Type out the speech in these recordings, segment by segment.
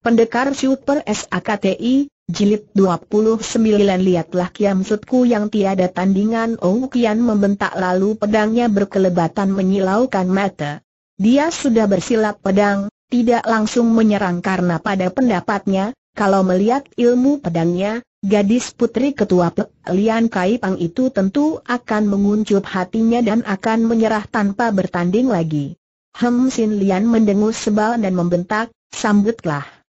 Pendekar Super SAKTI, Jilid 29 Lihatlah Kiam Sutku yang tiada tandingan Ong oh, Kian membentak lalu pedangnya berkelebatan menyilaukan mata. Dia sudah bersilat pedang, tidak langsung menyerang karena pada pendapatnya, kalau melihat ilmu pedangnya, gadis putri ketua Pek Lian Kai Pang itu tentu akan menguncup hatinya dan akan menyerah tanpa bertanding lagi. Hem Sin Lian mendengus sebal dan membentak, sambutlah.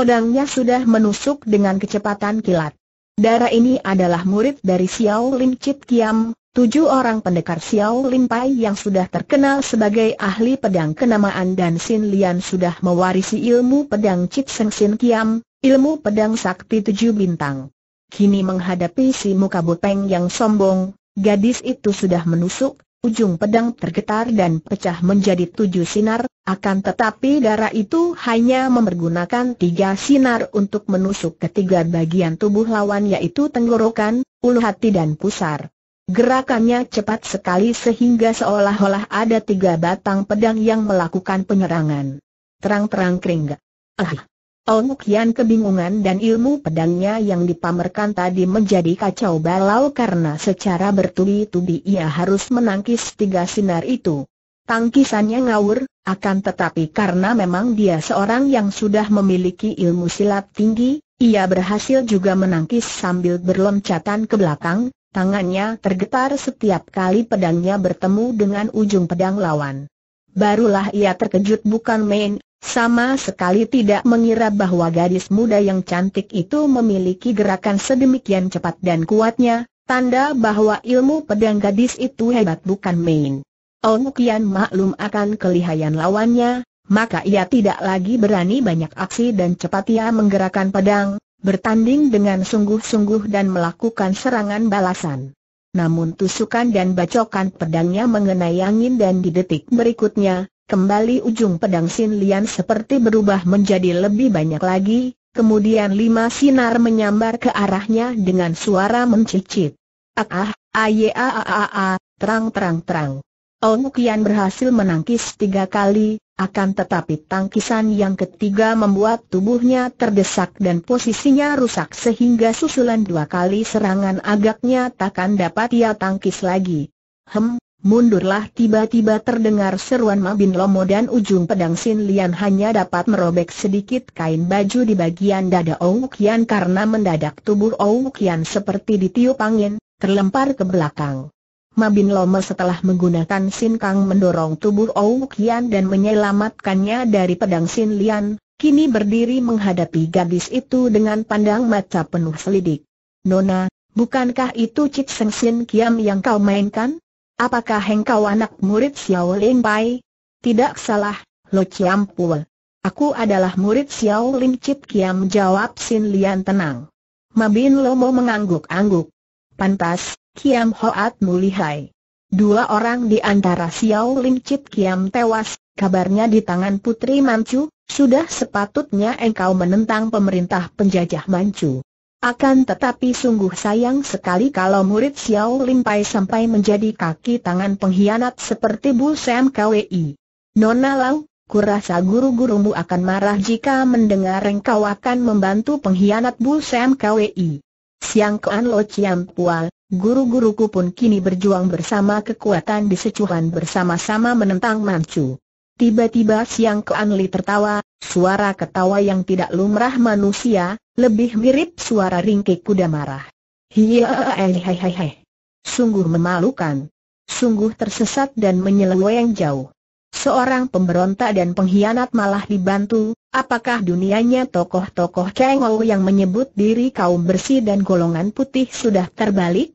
Pedangnya sudah menusuk dengan kecepatan kilat. Darah ini adalah murid dari Xiao Lin Chit Kiam, tujuh orang pendekar Xiao Lin Pai yang sudah terkenal sebagai ahli pedang kenamaan dan Sin Lian sudah mewarisi ilmu pedang Chit Seng Sin Kiam, ilmu pedang sakti tujuh bintang. Kini menghadapi si muka bopeng yang sombong, gadis itu sudah menusuk, Ujung pedang tergetar dan pecah menjadi tujuh sinar, akan tetapi darah itu hanya mempergunakan tiga sinar untuk menusuk ketiga bagian tubuh lawan yaitu tenggorokan, ulu hati dan pusar. Gerakannya cepat sekali sehingga seolah-olah ada tiga batang pedang yang melakukan penyerangan. Terang-terang kering. Ah, Ong Kian kebingungan dan ilmu pedangnya yang dipamerkan tadi menjadi kacau balau karena secara bertubi-tubi ia harus menangkis tiga sinar itu. Tangkisannya ngawur, akan tetapi karena memang dia seorang yang sudah memiliki ilmu silat tinggi, ia berhasil juga menangkis sambil berloncatan ke belakang, tangannya tergetar setiap kali pedangnya bertemu dengan ujung pedang lawan. Barulah ia terkejut bukan main, sama sekali tidak mengira bahwa gadis muda yang cantik itu memiliki gerakan sedemikian cepat dan kuatnya, tanda bahwa ilmu pedang gadis itu hebat bukan main. Ong Kian maklum akan kelihayan lawannya, maka ia tidak lagi berani banyak aksi dan cepat ia menggerakkan pedang, bertanding dengan sungguh-sungguh dan melakukan serangan balasan. Namun tusukan dan bacokan pedangnya mengenai angin dan di detik berikutnya, Kembali ujung pedang Sin Lian seperti berubah menjadi lebih banyak lagi, kemudian lima sinar menyambar ke arahnya dengan suara mencicit. Ah, ah, aye, ah, ah, ah, ah, terang, terang, terang. Ong Kian berhasil menangkis tiga kali, akan tetapi tangkisan yang ketiga membuat tubuhnya terdesak dan posisinya rusak sehingga susulan dua kali serangan agaknya takkan dapat ia tangkis lagi. Hem, Mundurlah tiba-tiba terdengar seruan Mabin Lomo dan ujung pedang Sin Lian hanya dapat merobek sedikit kain baju di bagian dada Ong Kian karena mendadak tubuh Ong Kian seperti ditiup angin, terlempar ke belakang. Mabin Lomo setelah menggunakan Sin Kang mendorong tubuh Ong Kian dan menyelamatkannya dari pedang Sin Lian, kini berdiri menghadapi gadis itu dengan pandang mata penuh selidik. Nona, bukankah itu Cik Seng Sin Kiam yang kau mainkan? Apakah engkau anak murid Xiao Lin Pai? Tidak salah, Lo Chiam Pul. Aku adalah murid Xiao Lin Chit Kiam jawab Sin Lian tenang. Mabin Lomo mengangguk-angguk. Pantas, Kiam Hoat Mulihai. Dua orang di antara Xiao Lin Chit Kiam tewas, kabarnya di tangan Putri Manchu, sudah sepatutnya engkau menentang pemerintah penjajah Manchu. Akan tetapi sungguh sayang sekali kalau murid Xiao Pai sampai menjadi kaki tangan pengkhianat seperti Bu Sam Kwi. Nona Lau, kurasa guru-gurumu akan marah jika mendengar engkau akan membantu pengkhianat Bu Sam Kwi. Siang Kuan Lo Chiam Pual, guru-guruku pun kini berjuang bersama kekuatan di secuhan bersama-sama menentang Manchu. Tiba-tiba Siang ke Anli tertawa, suara ketawa yang tidak lumrah manusia, lebih mirip suara ringkik kuda marah. Hiya eh, Sungguh memalukan. Sungguh tersesat dan menyeleweng jauh. Seorang pemberontak dan pengkhianat malah dibantu, apakah dunianya tokoh-tokoh cengol yang menyebut diri kaum bersih dan golongan putih sudah terbalik?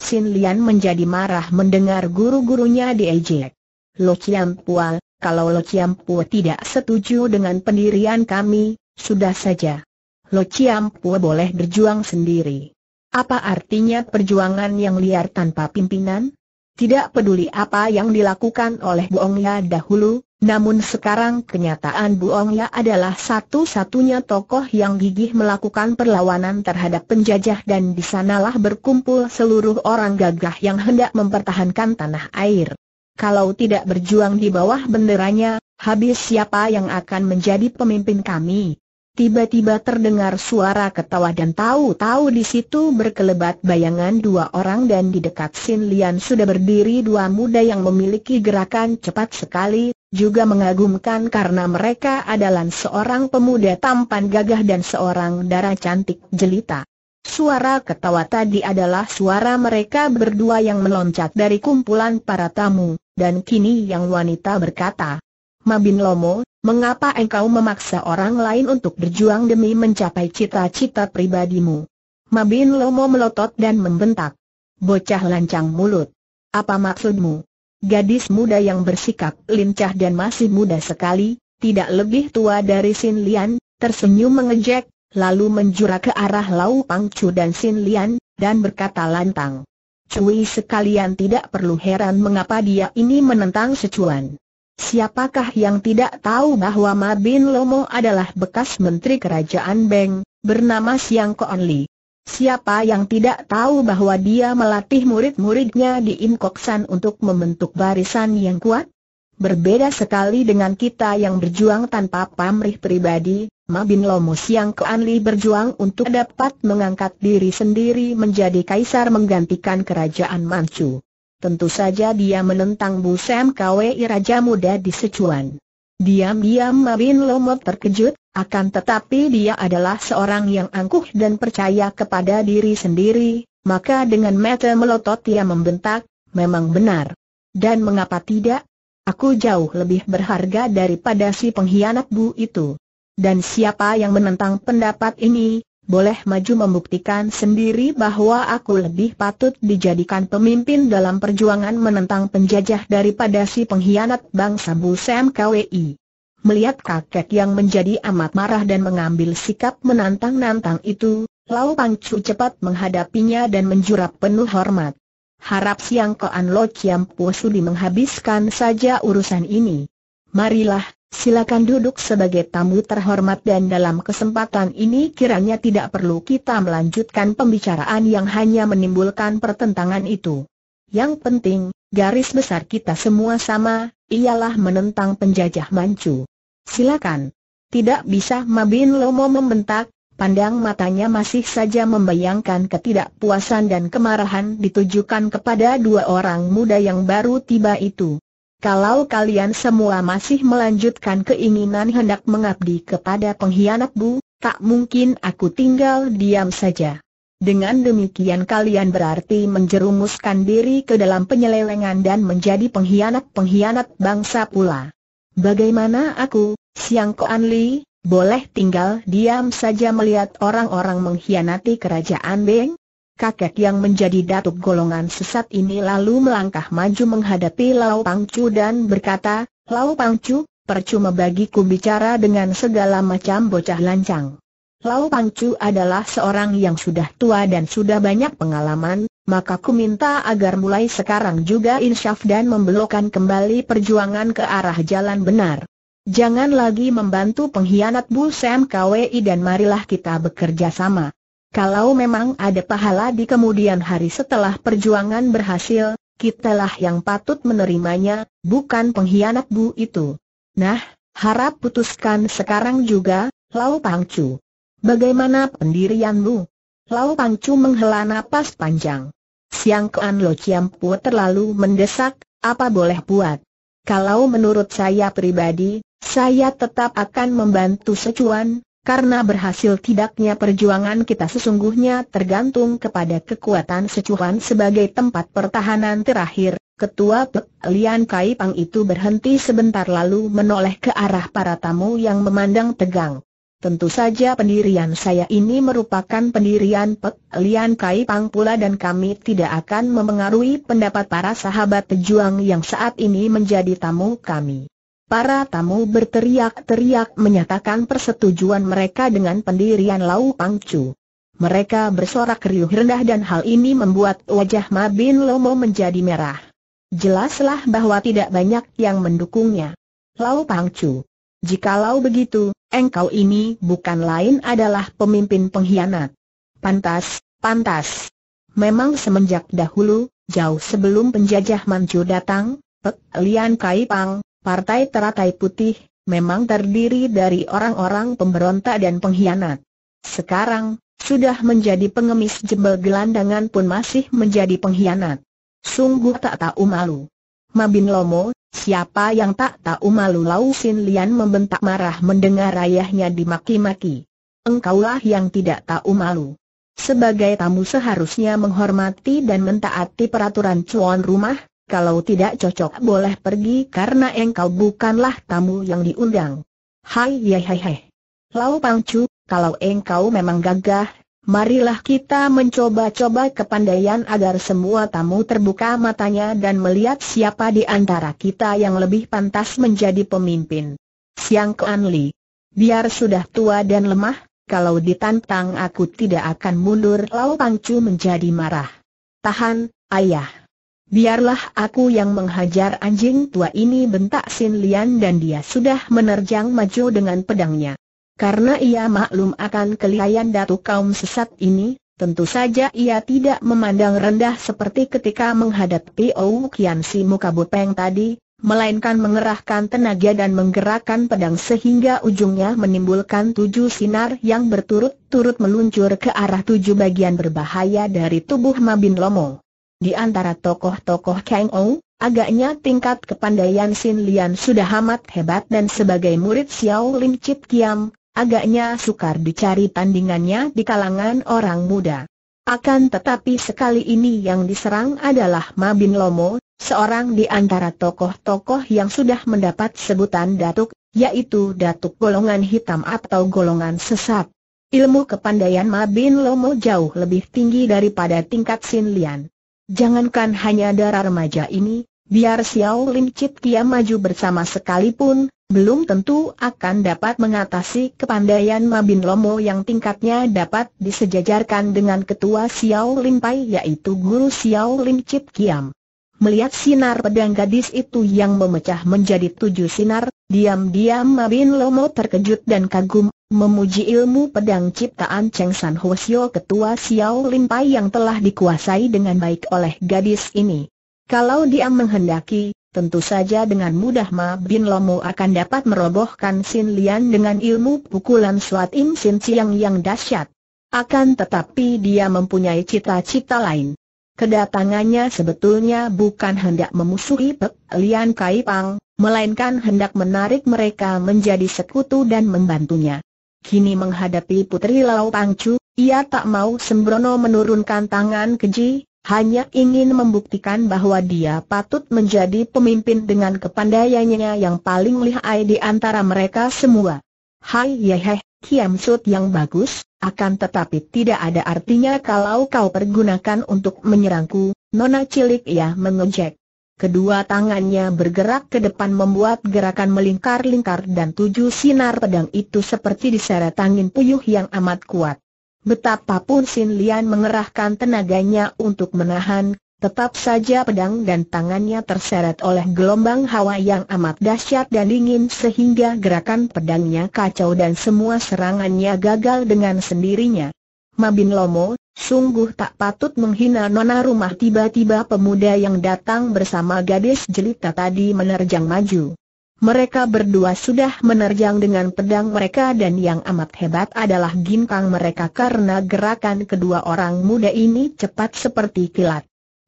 Sin Lian menjadi marah mendengar guru-gurunya diejek. Lo Chiam Pual, kalau Lo Chiampu tidak setuju dengan pendirian kami, sudah saja. Lo Chiampu boleh berjuang sendiri. Apa artinya perjuangan yang liar tanpa pimpinan? Tidak peduli apa yang dilakukan oleh Buongya dahulu, namun sekarang kenyataan Buongya adalah satu-satunya tokoh yang gigih melakukan perlawanan terhadap penjajah dan di sanalah berkumpul seluruh orang gagah yang hendak mempertahankan tanah air. Kalau tidak berjuang di bawah benderanya, habis siapa yang akan menjadi pemimpin kami? Tiba-tiba terdengar suara ketawa dan tahu-tahu di situ berkelebat bayangan dua orang dan di dekat Sin Lian sudah berdiri dua muda yang memiliki gerakan cepat sekali, juga mengagumkan karena mereka adalah seorang pemuda tampan gagah dan seorang darah cantik jelita. Suara ketawa tadi adalah suara mereka berdua yang meloncat dari kumpulan para tamu dan kini yang wanita berkata, Mabin Lomo, mengapa engkau memaksa orang lain untuk berjuang demi mencapai cita-cita pribadimu? Mabin Lomo melotot dan membentak. Bocah lancang mulut. Apa maksudmu? Gadis muda yang bersikap lincah dan masih muda sekali, tidak lebih tua dari Sin Lian, tersenyum mengejek, lalu menjura ke arah Lau Pangcu dan Sin Lian, dan berkata lantang. Cui sekalian tidak perlu heran mengapa dia ini menentang secuan. Siapakah yang tidak tahu bahwa Ma Bin Lomo adalah bekas menteri kerajaan Beng, bernama Siang Koon Li. Siapa yang tidak tahu bahwa dia melatih murid-muridnya di Inkoksan untuk membentuk barisan yang kuat? Berbeda sekali dengan kita yang berjuang tanpa pamrih pribadi, Mabin Lomus yang keanli berjuang untuk dapat mengangkat diri sendiri menjadi kaisar menggantikan kerajaan Manchu. Tentu saja dia menentang Sam KWI Raja Muda di Sichuan. Diam-diam Mabin Lomot terkejut, akan tetapi dia adalah seorang yang angkuh dan percaya kepada diri sendiri, maka dengan mata melotot ia membentak, memang benar. Dan mengapa tidak, Aku jauh lebih berharga daripada si pengkhianat Bu itu. Dan siapa yang menentang pendapat ini, boleh maju membuktikan sendiri bahwa aku lebih patut dijadikan pemimpin dalam perjuangan menentang penjajah daripada si pengkhianat bangsa Bu Sam KWI. Melihat kakek yang menjadi amat marah dan mengambil sikap menantang-nantang itu, Lau Pangcu cepat menghadapinya dan menjurap penuh hormat. Harap siang Koan Lo Chiam Po menghabiskan saja urusan ini. Marilah, silakan duduk sebagai tamu terhormat dan dalam kesempatan ini kiranya tidak perlu kita melanjutkan pembicaraan yang hanya menimbulkan pertentangan itu. Yang penting, garis besar kita semua sama, ialah menentang penjajah Manchu. Silakan. Tidak bisa Mabin Lomo membentak, pandang matanya masih saja membayangkan ketidakpuasan dan kemarahan ditujukan kepada dua orang muda yang baru tiba itu. Kalau kalian semua masih melanjutkan keinginan hendak mengabdi kepada pengkhianat Bu, tak mungkin aku tinggal diam saja. Dengan demikian kalian berarti menjerumuskan diri ke dalam penyelewengan dan menjadi pengkhianat-pengkhianat bangsa pula. Bagaimana aku, Siang Koan Li? Boleh tinggal diam saja melihat orang-orang mengkhianati kerajaan Beng? Kakek yang menjadi datuk golongan sesat ini lalu melangkah maju menghadapi Lau Pangcu dan berkata, Lau Pangcu, percuma bagiku bicara dengan segala macam bocah lancang. Lau Pangcu adalah seorang yang sudah tua dan sudah banyak pengalaman, maka ku minta agar mulai sekarang juga insyaf dan membelokkan kembali perjuangan ke arah jalan benar. Jangan lagi membantu pengkhianat Bu Sam KWI dan marilah kita bekerja sama. Kalau memang ada pahala di kemudian hari setelah perjuangan berhasil, kitalah yang patut menerimanya, bukan pengkhianat Bu itu. Nah, harap putuskan sekarang juga, Lau Pangcu. Bagaimana pendirianmu? Lau Pangcu menghela napas panjang. Siang Kean Lo Ciampu terlalu mendesak, apa boleh buat? Kalau menurut saya pribadi, saya tetap akan membantu secuan, karena berhasil tidaknya perjuangan kita sesungguhnya tergantung kepada kekuatan secuan sebagai tempat pertahanan terakhir. Ketua Pek Lian Kai Pang itu berhenti sebentar lalu menoleh ke arah para tamu yang memandang tegang. Tentu saja pendirian saya ini merupakan pendirian Pek Lian Kai Pang pula dan kami tidak akan memengaruhi pendapat para sahabat pejuang yang saat ini menjadi tamu kami. Para tamu berteriak-teriak menyatakan persetujuan mereka dengan pendirian Lau Pangcu. Mereka bersorak riuh rendah dan hal ini membuat wajah Mabin Lomo menjadi merah. Jelaslah bahwa tidak banyak yang mendukungnya. Lau Pangcu. Jikalau begitu, engkau ini bukan lain adalah pemimpin pengkhianat. Pantas, pantas. Memang semenjak dahulu, jauh sebelum penjajah Manchu datang, Pek Lian Kai Pang, Partai Teratai Putih, memang terdiri dari orang-orang pemberontak dan pengkhianat. Sekarang, sudah menjadi pengemis jebel gelandangan pun masih menjadi pengkhianat. Sungguh tak tahu malu. Mabin Lomo, siapa yang tak tahu malu Lau Sin Lian membentak marah mendengar ayahnya dimaki-maki. Engkaulah yang tidak tahu malu. Sebagai tamu seharusnya menghormati dan mentaati peraturan cuan rumah, kalau tidak cocok boleh pergi karena engkau bukanlah tamu yang diundang. Hai ya hai hai. Lau Pangcu, kalau engkau memang gagah, marilah kita mencoba-coba kepandaian agar semua tamu terbuka matanya dan melihat siapa di antara kita yang lebih pantas menjadi pemimpin. Siang Kuan Li. Biar sudah tua dan lemah, kalau ditantang aku tidak akan mundur Lau Pangcu menjadi marah. Tahan, ayah. Biarlah aku yang menghajar anjing tua ini bentak Sin Lian dan dia sudah menerjang maju dengan pedangnya. Karena ia maklum akan kelihayan datu kaum sesat ini, tentu saja ia tidak memandang rendah seperti ketika menghadapi Ou Kian Si Muka Bopeng tadi, melainkan mengerahkan tenaga dan menggerakkan pedang sehingga ujungnya menimbulkan tujuh sinar yang berturut-turut meluncur ke arah tujuh bagian berbahaya dari tubuh Mabin Lomo. Di antara tokoh-tokoh Kang Ou, agaknya tingkat kepandaian Sin Lian sudah amat hebat dan sebagai murid Xiao Lin Chit Kiam, agaknya sukar dicari tandingannya di kalangan orang muda. Akan tetapi sekali ini yang diserang adalah Mabin Lomo, seorang di antara tokoh-tokoh yang sudah mendapat sebutan Datuk, yaitu Datuk golongan hitam atau golongan sesat. Ilmu kepandaian Mabin Lomo jauh lebih tinggi daripada tingkat Sin Lian. Jangankan hanya darah remaja ini, biar Xiao Lim Chit Kia maju bersama sekalipun, belum tentu akan dapat mengatasi kepandaian Mabin Lomo yang tingkatnya dapat disejajarkan dengan ketua Xiao Lim Pai yaitu guru Xiao Lim Chit Kiam. Melihat sinar pedang gadis itu yang memecah menjadi tujuh sinar, diam-diam Mabin Lomo terkejut dan kagum, memuji ilmu pedang ciptaan Cheng San Hwasyo ketua Xiao Lim Pai yang telah dikuasai dengan baik oleh gadis ini. Kalau dia menghendaki, tentu saja dengan mudah Ma Bin Lomo akan dapat merobohkan Sin Lian dengan ilmu pukulan Suat Im Sin Siang yang dahsyat. Akan tetapi dia mempunyai cita-cita lain. Kedatangannya sebetulnya bukan hendak memusuhi Pek Lian Kai Pang, melainkan hendak menarik mereka menjadi sekutu dan membantunya kini menghadapi Putri Lau Pangcu, ia tak mau sembrono menurunkan tangan keji, hanya ingin membuktikan bahwa dia patut menjadi pemimpin dengan kepandaiannya yang paling lihai di antara mereka semua. Hai yeheh, Kiam Sut yang bagus, akan tetapi tidak ada artinya kalau kau pergunakan untuk menyerangku, Nona Cilik ya, mengejek. Kedua tangannya bergerak ke depan membuat gerakan melingkar-lingkar dan tujuh sinar pedang itu seperti diseret angin puyuh yang amat kuat. Betapapun Sin Lian mengerahkan tenaganya untuk menahan, tetap saja pedang dan tangannya terseret oleh gelombang hawa yang amat dahsyat dan dingin sehingga gerakan pedangnya kacau dan semua serangannya gagal dengan sendirinya. Mabin Lomo, Sungguh tak patut menghina nona rumah tiba-tiba pemuda yang datang bersama gadis jelita tadi menerjang maju. Mereka berdua sudah menerjang dengan pedang mereka dan yang amat hebat adalah gimpang mereka karena gerakan kedua orang muda ini cepat seperti kilat.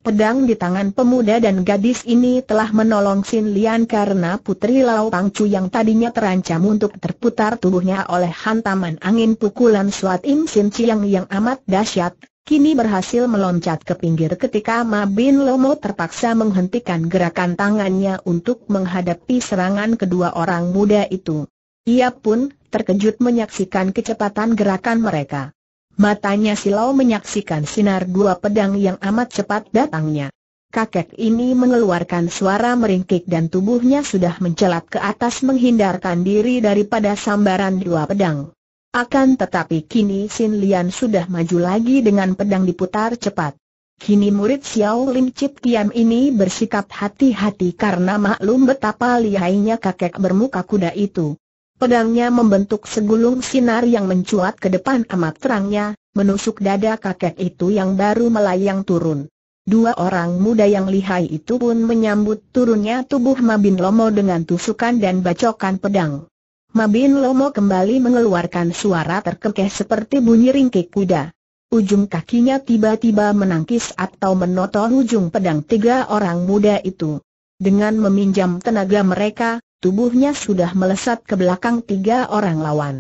Pedang di tangan pemuda dan gadis ini telah menolong Sin Lian karena Putri Lau Chu yang tadinya terancam untuk terputar tubuhnya oleh hantaman angin pukulan Suat Im Sin Chiang yang amat dahsyat, kini berhasil meloncat ke pinggir ketika Ma Bin Lomo terpaksa menghentikan gerakan tangannya untuk menghadapi serangan kedua orang muda itu. Ia pun terkejut menyaksikan kecepatan gerakan mereka. Matanya silau menyaksikan sinar dua pedang yang amat cepat datangnya. Kakek ini mengeluarkan suara meringkik dan tubuhnya sudah mencelat ke atas menghindarkan diri daripada sambaran dua pedang. Akan tetapi kini Sin Lian sudah maju lagi dengan pedang diputar cepat. Kini murid Xiao Lim Chip Kiam ini bersikap hati-hati karena maklum betapa lihainya kakek bermuka kuda itu. Pedangnya membentuk segulung sinar yang mencuat ke depan amat terangnya, menusuk dada kakek itu yang baru melayang turun. Dua orang muda yang lihai itu pun menyambut turunnya tubuh Mabin Lomo dengan tusukan dan bacokan pedang. Mabin Lomo kembali mengeluarkan suara terkekeh seperti bunyi ringkik kuda. Ujung kakinya tiba-tiba menangkis atau menotol ujung pedang tiga orang muda itu. Dengan meminjam tenaga mereka, tubuhnya sudah melesat ke belakang tiga orang lawan.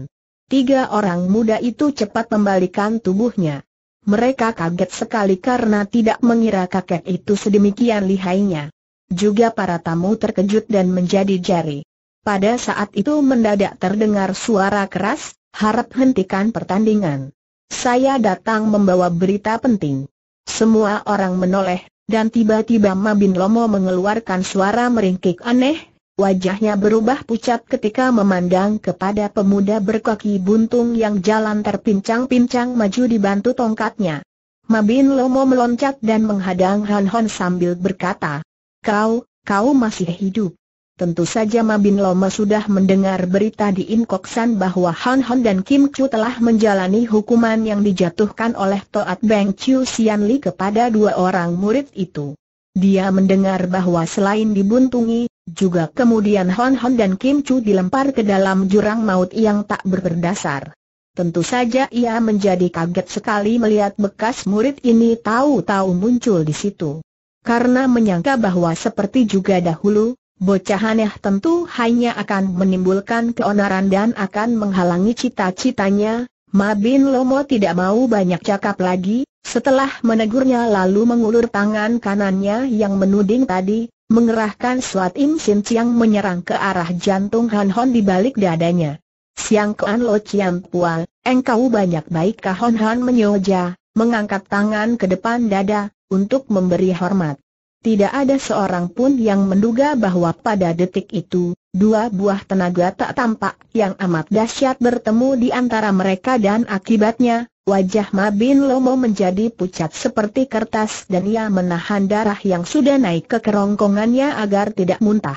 Tiga orang muda itu cepat membalikan tubuhnya. Mereka kaget sekali karena tidak mengira kakek itu sedemikian lihainya. Juga para tamu terkejut dan menjadi jari. Pada saat itu mendadak terdengar suara keras, harap hentikan pertandingan. Saya datang membawa berita penting. Semua orang menoleh, dan tiba-tiba Mabin Lomo mengeluarkan suara meringkik aneh, Wajahnya berubah pucat ketika memandang kepada pemuda berkaki buntung yang jalan terpincang-pincang maju dibantu tongkatnya. Mabin Lomo meloncat dan menghadang Han Hon sambil berkata, Kau, kau masih hidup. Tentu saja Mabin Lomo sudah mendengar berita di Inkoksan bahwa Han Hon dan Kim Chu telah menjalani hukuman yang dijatuhkan oleh Toat Beng Chiu Sian Li kepada dua orang murid itu. Dia mendengar bahwa selain dibuntungi, juga kemudian Hon Hon dan Kim Chu dilempar ke dalam jurang maut yang tak berdasar. Tentu saja ia menjadi kaget sekali melihat bekas murid ini tahu-tahu muncul di situ. Karena menyangka bahwa seperti juga dahulu, bocah aneh tentu hanya akan menimbulkan keonaran dan akan menghalangi cita-citanya, Mabin Lomo tidak mau banyak cakap lagi, setelah menegurnya lalu mengulur tangan kanannya yang menuding tadi, mengerahkan suat Im Sin Chiang menyerang ke arah jantung Han Hon di balik dadanya. Siang Kuan Lo Chiang Pual, engkau banyak baik Hon Han menyoja, mengangkat tangan ke depan dada, untuk memberi hormat. Tidak ada seorang pun yang menduga bahwa pada detik itu, dua buah tenaga tak tampak yang amat dahsyat bertemu di antara mereka dan akibatnya, wajah Mabin Lomo menjadi pucat seperti kertas dan ia menahan darah yang sudah naik ke kerongkongannya agar tidak muntah.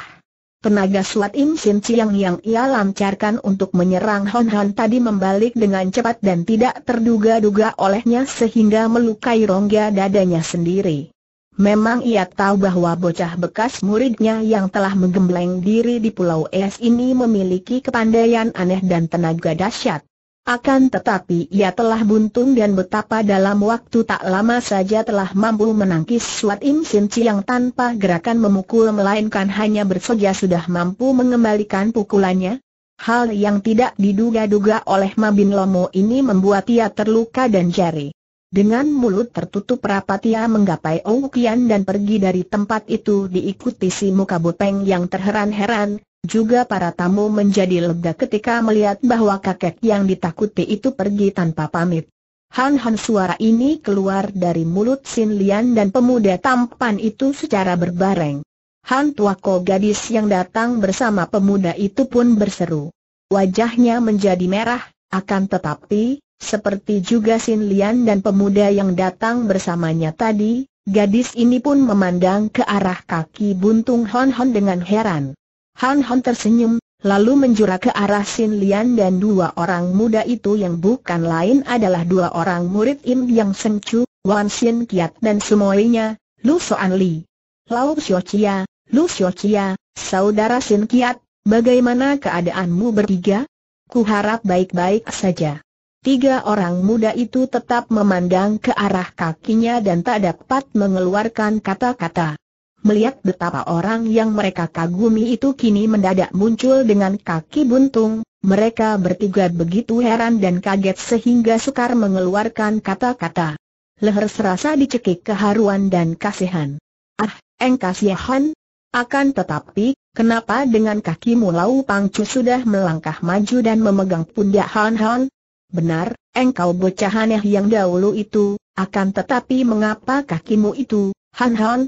Tenaga suat Im Sin Chiang yang ia lancarkan untuk menyerang Hon Hon tadi membalik dengan cepat dan tidak terduga-duga olehnya sehingga melukai rongga dadanya sendiri. Memang ia tahu bahwa bocah bekas muridnya yang telah menggembleng diri di Pulau Es ini memiliki kepandaian aneh dan tenaga dahsyat. Akan tetapi ia telah buntung dan betapa dalam waktu tak lama saja telah mampu menangkis Suat Im Sin Chi yang tanpa gerakan memukul melainkan hanya bersedia sudah mampu mengembalikan pukulannya. Hal yang tidak diduga-duga oleh Mabin Lomo ini membuat ia terluka dan jari. Dengan mulut tertutup rapat ia menggapai Ong Kian dan pergi dari tempat itu diikuti si muka bopeng yang terheran-heran, juga para tamu menjadi lega ketika melihat bahwa kakek yang ditakuti itu pergi tanpa pamit. Han Han suara ini keluar dari mulut Sin Lian dan pemuda tampan itu secara berbareng. Han Tuako gadis yang datang bersama pemuda itu pun berseru. Wajahnya menjadi merah, akan tetapi, seperti juga Sin Lian dan pemuda yang datang bersamanya tadi, gadis ini pun memandang ke arah kaki buntung Hon Hon dengan heran. Hon Hon tersenyum, lalu menjura ke arah Sin Lian dan dua orang muda itu yang bukan lain adalah dua orang murid Im Yang Seng Chu, Wan Sin Kiat dan semuanya, Lu Soan Li. Lau Chia, Lu Xiu Chia, saudara Sin Kiat, bagaimana keadaanmu bertiga? Ku harap baik-baik saja. Tiga orang muda itu tetap memandang ke arah kakinya dan tak dapat mengeluarkan kata-kata. Melihat betapa orang yang mereka kagumi itu kini mendadak muncul dengan kaki buntung, mereka bertiga begitu heran dan kaget sehingga sukar mengeluarkan kata-kata. Leher serasa dicekik keharuan dan kasihan. Ah, engkasihan! Akan tetapi, kenapa dengan kakimu Lau Pangcu sudah melangkah maju dan memegang pundak Han Han? Benar, engkau bocah aneh yang dahulu itu, akan tetapi mengapa kakimu itu, Han Han?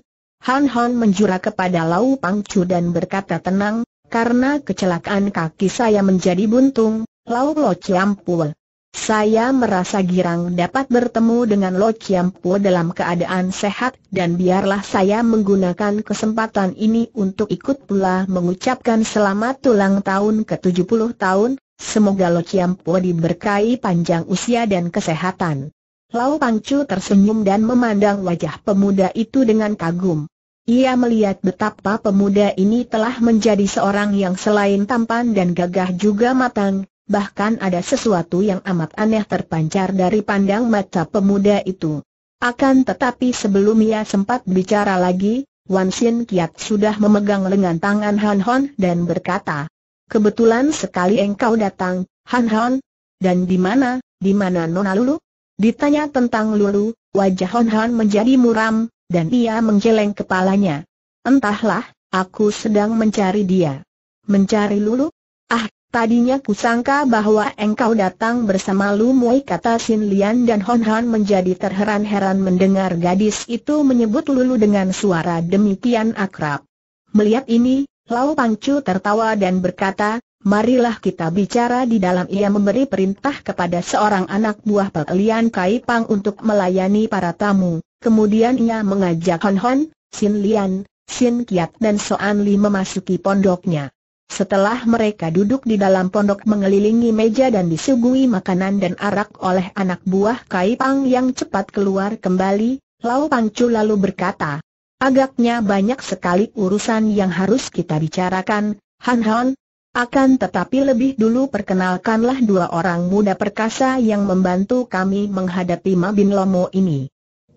Han Han menjura kepada Lau Pang Chu dan berkata tenang, karena kecelakaan kaki saya menjadi buntung, Lau Lo Ciampul. Saya merasa girang dapat bertemu dengan Lo Ciampu dalam keadaan sehat dan biarlah saya menggunakan kesempatan ini untuk ikut pula mengucapkan selamat ulang tahun ke-70 tahun, Semoga Lo Chiam Po diberkai panjang usia dan kesehatan. Lau Pangcu tersenyum dan memandang wajah pemuda itu dengan kagum. Ia melihat betapa pemuda ini telah menjadi seorang yang selain tampan dan gagah juga matang, bahkan ada sesuatu yang amat aneh terpancar dari pandang mata pemuda itu. Akan tetapi sebelum ia sempat bicara lagi, Wan Sin Kiat sudah memegang lengan tangan Han Hon dan berkata, Kebetulan sekali engkau datang, Han Han. Dan di mana, di mana Nona Lulu? Ditanya tentang Lulu, wajah Han Han menjadi muram, dan ia menggeleng kepalanya. Entahlah, aku sedang mencari dia. Mencari Lulu? Ah, tadinya kusangka bahwa engkau datang bersama Lu Mui kata Sin Lian dan Hon Han menjadi terheran-heran mendengar gadis itu menyebut Lulu dengan suara demikian akrab. Melihat ini, Lau Pangcu tertawa dan berkata, marilah kita bicara di dalam ia memberi perintah kepada seorang anak buah Pelian Kai Pang untuk melayani para tamu. Kemudian ia mengajak Hon Hon, Sin Lian, Sin Kiat dan Soan Li memasuki pondoknya. Setelah mereka duduk di dalam pondok mengelilingi meja dan disuguhi makanan dan arak oleh anak buah Kai Pang yang cepat keluar kembali, Lau Pangcu lalu berkata, Agaknya banyak sekali urusan yang harus kita bicarakan, Han Han. Akan tetapi lebih dulu perkenalkanlah dua orang muda perkasa yang membantu kami menghadapi Mabin Lomo ini.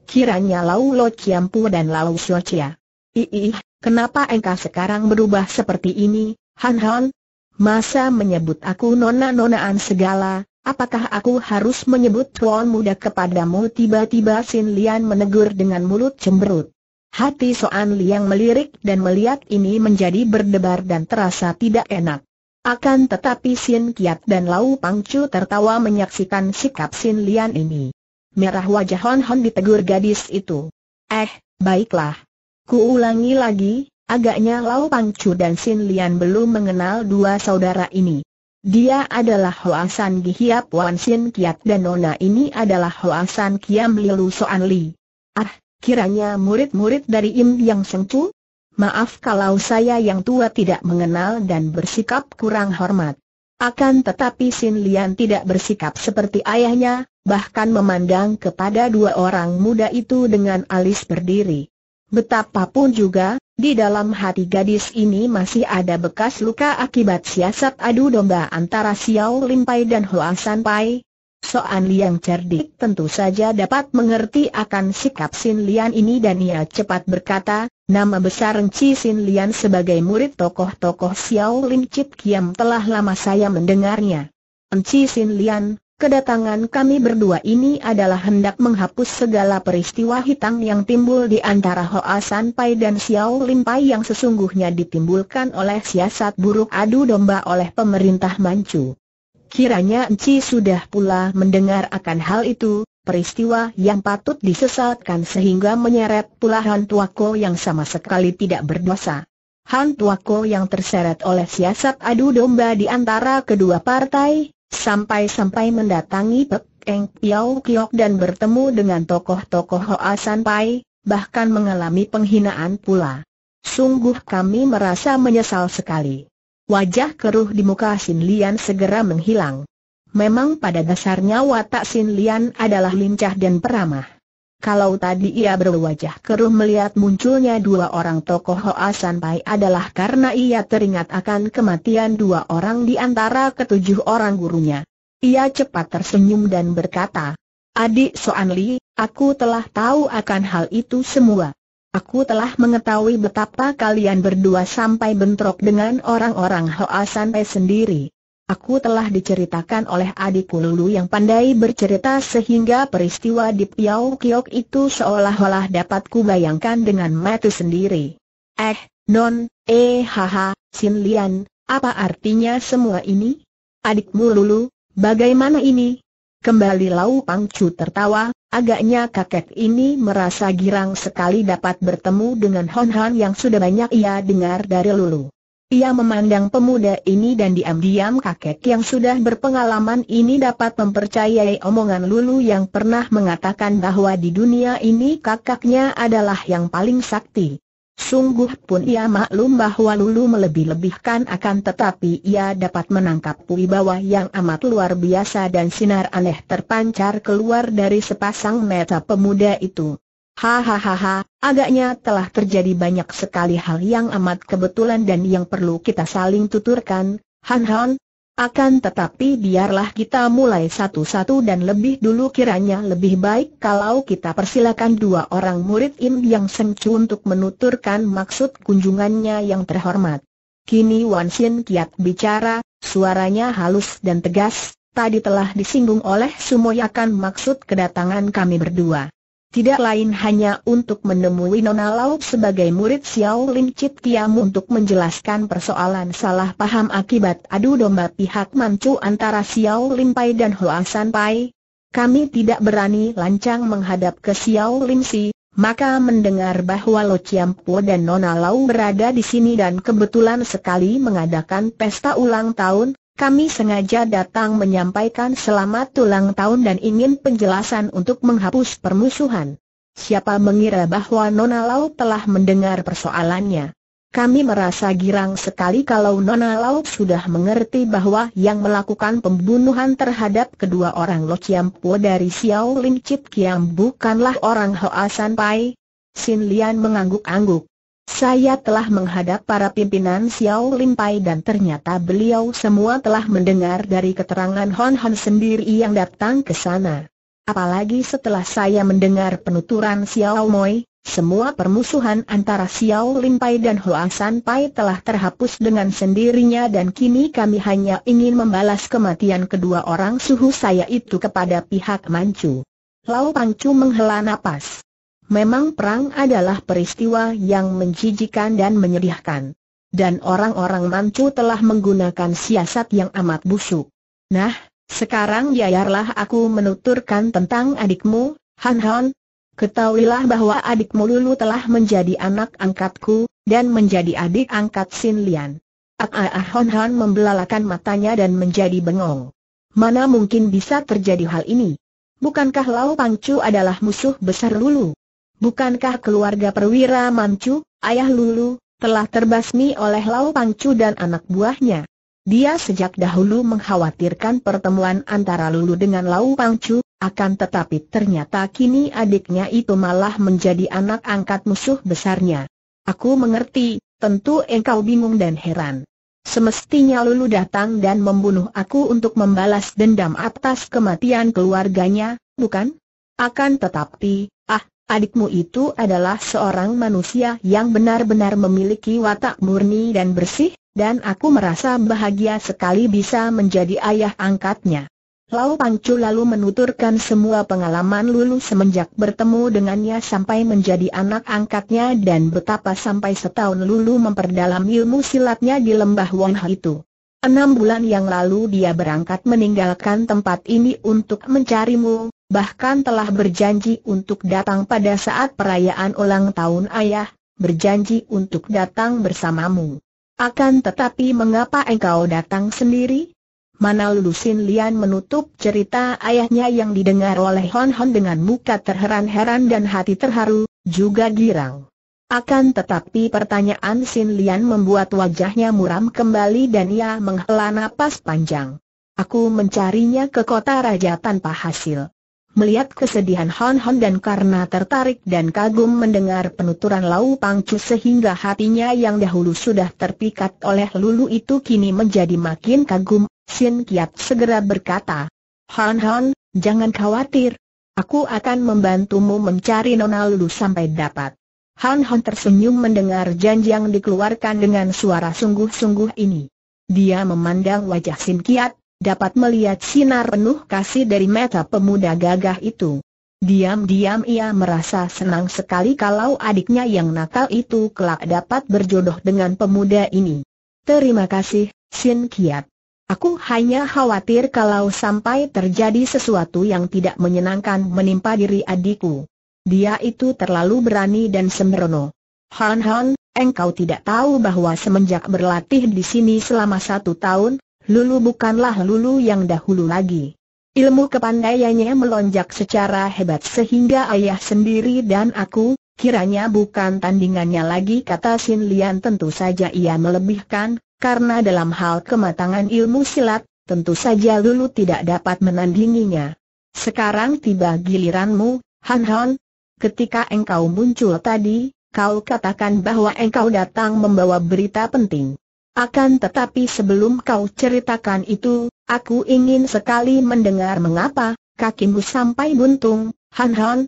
Kiranya Lau Lo Chiampu dan Lau Xiao Chia. Iih, kenapa engkau sekarang berubah seperti ini, Han Han? Masa menyebut aku nona-nonaan segala, Apakah aku harus menyebut tuan muda kepadamu? Tiba-tiba Sin Lian menegur dengan mulut cemberut. Hati Soan Liang melirik dan melihat ini menjadi berdebar dan terasa tidak enak. Akan tetapi Sin Kiat dan Lau Pangcu tertawa menyaksikan sikap Sin Lian ini. Merah wajah Hon Hon ditegur gadis itu. Eh, baiklah. Kuulangi lagi, agaknya Lau Pangcu dan Sin Lian belum mengenal dua saudara ini. Dia adalah Hoasan Gihiap Wan Sin Kiat dan Nona ini adalah Hoasan Kiam Lilu Soan Li. Ah, kiranya murid-murid dari Im Yang Sengcu? Maaf kalau saya yang tua tidak mengenal dan bersikap kurang hormat. Akan tetapi Sin Lian tidak bersikap seperti ayahnya, bahkan memandang kepada dua orang muda itu dengan alis berdiri. Betapapun juga, di dalam hati gadis ini masih ada bekas luka akibat siasat adu domba antara Xiao Limpai dan Hua San Pai, Soan Liang cerdik tentu saja dapat mengerti akan sikap Sin Lian ini dan ia cepat berkata, nama besar Enci Sin Lian sebagai murid tokoh-tokoh Xiao Lin Chit Kiam telah lama saya mendengarnya. Enci Sin Lian, kedatangan kami berdua ini adalah hendak menghapus segala peristiwa hitam yang timbul di antara Hoa San Pai dan Xiao Lin Pai yang sesungguhnya ditimbulkan oleh siasat buruk adu domba oleh pemerintah Manchu. Kiranya Enci sudah pula mendengar akan hal itu, peristiwa yang patut disesatkan sehingga menyeret pula Han ko yang sama sekali tidak berdosa. Han ko yang terseret oleh siasat adu domba di antara kedua partai, sampai-sampai mendatangi Pek Eng Piao Kiok dan bertemu dengan tokoh-tokoh Hoa San Pai, bahkan mengalami penghinaan pula. Sungguh kami merasa menyesal sekali. Wajah keruh di muka Sin Lian segera menghilang. Memang pada dasarnya watak Sin Lian adalah lincah dan peramah. Kalau tadi ia berwajah keruh melihat munculnya dua orang tokoh Hoa pai adalah karena ia teringat akan kematian dua orang di antara ketujuh orang gurunya. Ia cepat tersenyum dan berkata, Adik Soan Li, aku telah tahu akan hal itu semua. Aku telah mengetahui betapa kalian berdua sampai bentrok dengan orang-orang Hoa Sanpei sendiri. Aku telah diceritakan oleh adikku Lulu yang pandai bercerita sehingga peristiwa di Piau Kiok itu seolah-olah dapat kubayangkan dengan mata sendiri. Eh, non, eh haha, Sin Lian, apa artinya semua ini? Adikmu Lulu, bagaimana ini? Kembali Lau Pangcu tertawa, agaknya kakek ini merasa girang sekali dapat bertemu dengan Hon Han yang sudah banyak ia dengar dari Lulu. Ia memandang pemuda ini dan diam-diam kakek yang sudah berpengalaman ini dapat mempercayai omongan Lulu yang pernah mengatakan bahwa di dunia ini kakaknya adalah yang paling sakti. Sungguh pun ia maklum bahwa Lulu melebih-lebihkan akan tetapi ia dapat menangkap bawah yang amat luar biasa dan sinar aneh terpancar keluar dari sepasang mata pemuda itu. Hahaha, agaknya telah terjadi banyak sekali hal yang amat kebetulan dan yang perlu kita saling tuturkan, Han Han, akan tetapi biarlah kita mulai satu-satu dan lebih dulu kiranya lebih baik kalau kita persilakan dua orang murid Im Yang Sengcu untuk menuturkan maksud kunjungannya yang terhormat. Kini Wan Xin kiat bicara, suaranya halus dan tegas, tadi telah disinggung oleh Sumoyakan maksud kedatangan kami berdua tidak lain hanya untuk menemui Nona Lau sebagai murid Xiao Lin Chit Tiam untuk menjelaskan persoalan salah paham akibat adu domba pihak mancu antara Xiao Lin Pai dan Hua San Pai. Kami tidak berani lancang menghadap ke Xiao Lin Si, maka mendengar bahwa Lo Po dan Nona Lau berada di sini dan kebetulan sekali mengadakan pesta ulang tahun, kami sengaja datang menyampaikan selamat ulang tahun dan ingin penjelasan untuk menghapus permusuhan. Siapa mengira bahwa Nona Lau telah mendengar persoalannya? Kami merasa girang sekali kalau Nona Lau sudah mengerti bahwa yang melakukan pembunuhan terhadap kedua orang Lo Chiam Po dari Xiao Lim Chit Kiam bukanlah orang Hoa San Pai. Sin Lian mengangguk-angguk. Saya telah menghadap para pimpinan Xiao Limpai dan ternyata beliau semua telah mendengar dari keterangan Hon Hon sendiri yang datang ke sana. Apalagi setelah saya mendengar penuturan Xiao Moi, semua permusuhan antara Xiao Limpai dan Hoa San Pai telah terhapus dengan sendirinya dan kini kami hanya ingin membalas kematian kedua orang suhu saya itu kepada pihak Manchu. Lau Pangcu menghela napas. Memang perang adalah peristiwa yang menjijikan dan menyedihkan. Dan orang-orang Manchu telah menggunakan siasat yang amat busuk. Nah, sekarang biarlah aku menuturkan tentang adikmu, Han Han. Ketahuilah bahwa adikmu Lulu telah menjadi anak angkatku, dan menjadi adik angkat Sin Lian. Ah, ah, ah Han Han membelalakan matanya dan menjadi bengong. Mana mungkin bisa terjadi hal ini? Bukankah Lao Pangcu adalah musuh besar Lulu? Bukankah keluarga perwira Mancu, ayah Lulu, telah terbasmi oleh Lau Pangcu dan anak buahnya? Dia sejak dahulu mengkhawatirkan pertemuan antara Lulu dengan Lau Pangcu, akan tetapi ternyata kini adiknya itu malah menjadi anak angkat musuh besarnya. Aku mengerti, tentu engkau bingung dan heran. Semestinya Lulu datang dan membunuh aku untuk membalas dendam atas kematian keluarganya, bukan? Akan tetapi, adikmu itu adalah seorang manusia yang benar-benar memiliki watak murni dan bersih, dan aku merasa bahagia sekali bisa menjadi ayah angkatnya. Lau Pangcu lalu menuturkan semua pengalaman Lulu semenjak bertemu dengannya sampai menjadi anak angkatnya dan betapa sampai setahun Lulu memperdalam ilmu silatnya di lembah Wongha itu. Enam bulan yang lalu dia berangkat meninggalkan tempat ini untuk mencarimu, bahkan telah berjanji untuk datang pada saat perayaan ulang tahun ayah, berjanji untuk datang bersamamu. Akan tetapi mengapa engkau datang sendiri? Mana Lusin Lian menutup cerita ayahnya yang didengar oleh Hon Hon dengan muka terheran-heran dan hati terharu, juga girang. Akan tetapi pertanyaan Sin Lian membuat wajahnya muram kembali dan ia menghela napas panjang. Aku mencarinya ke kota raja tanpa hasil. Melihat kesedihan Han Han dan karena tertarik dan kagum mendengar penuturan Lau Pangcu sehingga hatinya yang dahulu sudah terpikat oleh Lulu itu kini menjadi makin kagum, Sin Kiat segera berkata, Han Han, jangan khawatir. Aku akan membantumu mencari Nona Lulu sampai dapat. Han Han tersenyum mendengar janji yang dikeluarkan dengan suara sungguh-sungguh ini. Dia memandang wajah Sin Kiat, dapat melihat sinar penuh kasih dari mata pemuda gagah itu. Diam-diam ia merasa senang sekali kalau adiknya yang nakal itu kelak dapat berjodoh dengan pemuda ini. Terima kasih, Sin Kiat. Aku hanya khawatir kalau sampai terjadi sesuatu yang tidak menyenangkan menimpa diri adikku. Dia itu terlalu berani dan sembrono. Han Han, engkau tidak tahu bahwa semenjak berlatih di sini selama satu tahun, Lulu bukanlah Lulu yang dahulu lagi. Ilmu kepandaiannya melonjak secara hebat sehingga ayah sendiri dan aku, kiranya bukan tandingannya lagi kata Sin Lian tentu saja ia melebihkan, karena dalam hal kematangan ilmu silat, tentu saja Lulu tidak dapat menandinginya. Sekarang tiba giliranmu, Han Han. Ketika engkau muncul tadi, kau katakan bahwa engkau datang membawa berita penting. Akan tetapi sebelum kau ceritakan itu, aku ingin sekali mendengar mengapa kakimu sampai buntung, Han Han.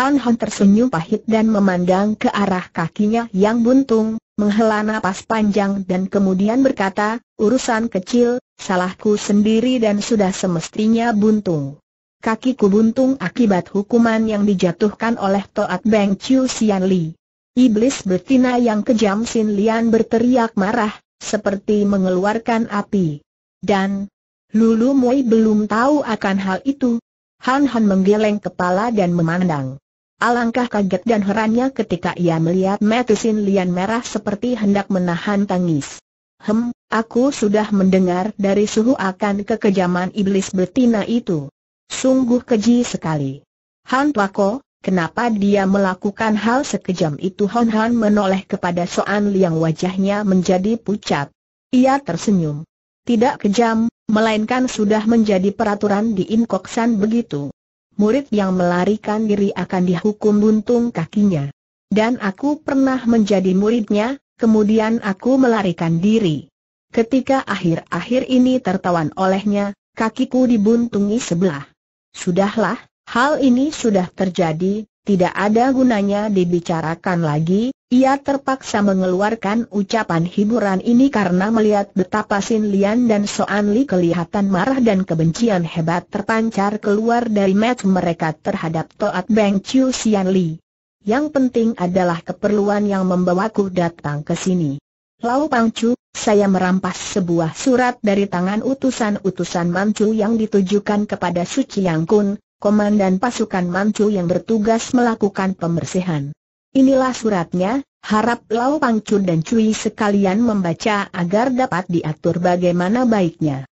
Han Han tersenyum pahit dan memandang ke arah kakinya yang buntung, menghela napas panjang dan kemudian berkata, urusan kecil, salahku sendiri dan sudah semestinya buntung. Kakiku buntung akibat hukuman yang dijatuhkan oleh Toat Beng Chiu Xian Li. Iblis betina yang kejam Sin Lian berteriak marah, seperti mengeluarkan api. Dan, Lulu Mui belum tahu akan hal itu. Han Han menggeleng kepala dan memandang. Alangkah kaget dan herannya ketika ia melihat Metusin Lian merah seperti hendak menahan tangis. Hem, aku sudah mendengar dari suhu akan kekejaman iblis betina itu. Sungguh keji sekali. Han Pako. Kenapa dia melakukan hal sekejam itu Hon Han menoleh kepada Soan Liang wajahnya menjadi pucat. Ia tersenyum. Tidak kejam, melainkan sudah menjadi peraturan di Inkoksan begitu. Murid yang melarikan diri akan dihukum buntung kakinya. Dan aku pernah menjadi muridnya, kemudian aku melarikan diri. Ketika akhir-akhir ini tertawan olehnya, kakiku dibuntungi sebelah. Sudahlah, Hal ini sudah terjadi, tidak ada gunanya dibicarakan lagi, ia terpaksa mengeluarkan ucapan hiburan ini karena melihat betapa Sin Lian dan Soan Li kelihatan marah dan kebencian hebat terpancar keluar dari match mereka terhadap Toat Beng Chiu Sian Li. Yang penting adalah keperluan yang membawaku datang ke sini. Lau Chu, saya merampas sebuah surat dari tangan utusan-utusan Manchu yang ditujukan kepada Su Chiang Kun, komandan pasukan Manchu yang bertugas melakukan pembersihan. Inilah suratnya, harap Lau Pangcun dan Cui sekalian membaca agar dapat diatur bagaimana baiknya.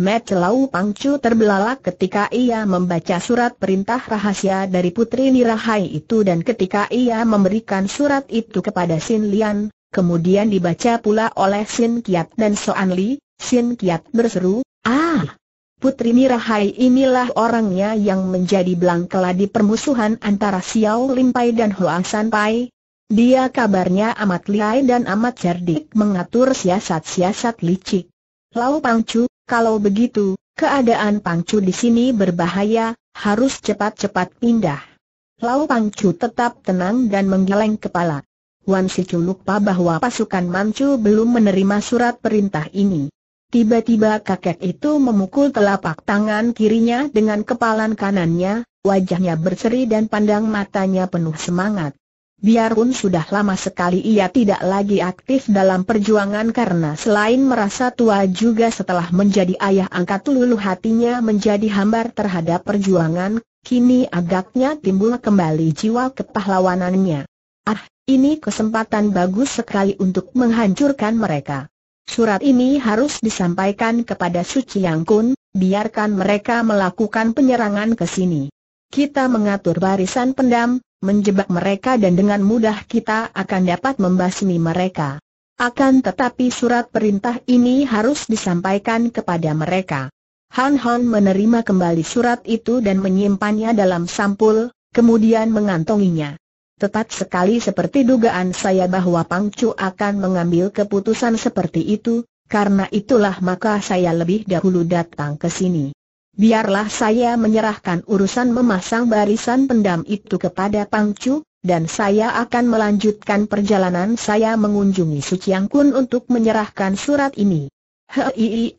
Met Lau Pangcu terbelalak ketika ia membaca surat perintah rahasia dari Putri Nirahai itu dan ketika ia memberikan surat itu kepada Sin Lian, kemudian dibaca pula oleh Sin Kiat dan Soan Li, Sin Kiat berseru, Ah! Putri Mirahai inilah orangnya yang menjadi belang di permusuhan antara Xiao Limpai dan Huang San Dia kabarnya amat lihai dan amat cerdik mengatur siasat-siasat licik. Lau Pangcu, kalau begitu, keadaan Pangcu di sini berbahaya, harus cepat-cepat pindah. Lau Pangcu tetap tenang dan menggeleng kepala. Wan Si Chu lupa bahwa pasukan Manchu belum menerima surat perintah ini. Tiba-tiba kakek itu memukul telapak tangan kirinya dengan kepalan kanannya, wajahnya berseri dan pandang matanya penuh semangat. Biarpun sudah lama sekali ia tidak lagi aktif dalam perjuangan karena selain merasa tua juga setelah menjadi ayah angkat lulu hatinya menjadi hambar terhadap perjuangan, kini agaknya timbul kembali jiwa kepahlawanannya. Ah, ini kesempatan bagus sekali untuk menghancurkan mereka. Surat ini harus disampaikan kepada Suci Yang Kun, biarkan mereka melakukan penyerangan ke sini. Kita mengatur barisan pendam, menjebak mereka dan dengan mudah kita akan dapat membasmi mereka. Akan tetapi surat perintah ini harus disampaikan kepada mereka. Han Han menerima kembali surat itu dan menyimpannya dalam sampul, kemudian mengantonginya. Tepat sekali seperti dugaan saya bahwa Pangcu akan mengambil keputusan seperti itu, karena itulah maka saya lebih dahulu datang ke sini. Biarlah saya menyerahkan urusan memasang barisan pendam itu kepada Pangcu, dan saya akan melanjutkan perjalanan saya mengunjungi Suciang Kun untuk menyerahkan surat ini. Hei,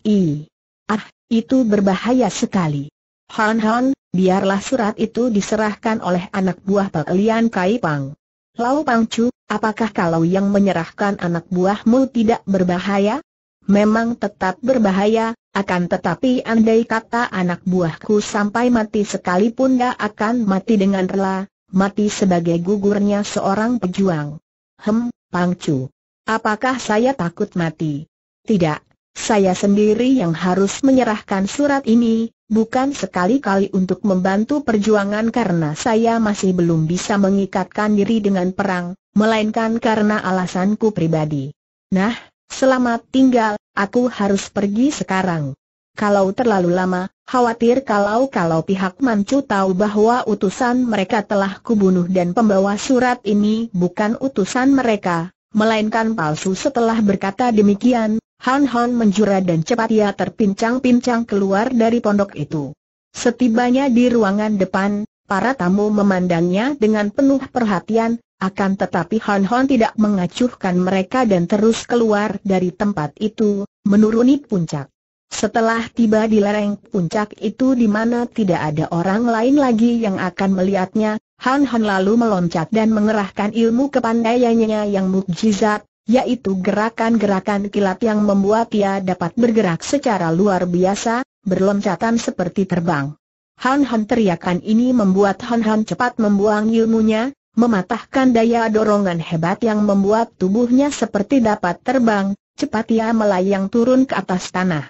ah, itu berbahaya sekali. Han Han, biarlah surat itu diserahkan oleh anak buah Pak Kai Pang. Lau Pang Chu, apakah kalau yang menyerahkan anak buahmu tidak berbahaya? Memang tetap berbahaya, akan tetapi andai kata anak buahku sampai mati sekalipun gak akan mati dengan rela, mati sebagai gugurnya seorang pejuang. Hem, Pang Chu. Apakah saya takut mati? Tidak, saya sendiri yang harus menyerahkan surat ini, bukan sekali-kali untuk membantu perjuangan karena saya masih belum bisa mengikatkan diri dengan perang, melainkan karena alasanku pribadi. Nah, selamat tinggal, aku harus pergi sekarang. Kalau terlalu lama, khawatir kalau-kalau pihak Mancu tahu bahwa utusan mereka telah kubunuh dan pembawa surat ini bukan utusan mereka, melainkan palsu setelah berkata demikian, Han Han menjura dan cepat ia terpincang-pincang keluar dari pondok itu. Setibanya di ruangan depan, para tamu memandangnya dengan penuh perhatian, akan tetapi Han Han tidak mengacuhkan mereka dan terus keluar dari tempat itu, menuruni puncak. Setelah tiba di lereng puncak itu di mana tidak ada orang lain lagi yang akan melihatnya, Han Han lalu meloncat dan mengerahkan ilmu kepandaiannya yang mukjizat, yaitu gerakan-gerakan kilat yang membuat ia dapat bergerak secara luar biasa, berloncatan seperti terbang. Han Han teriakan ini membuat Han Han cepat membuang ilmunya, mematahkan daya dorongan hebat yang membuat tubuhnya seperti dapat terbang, cepat ia melayang turun ke atas tanah.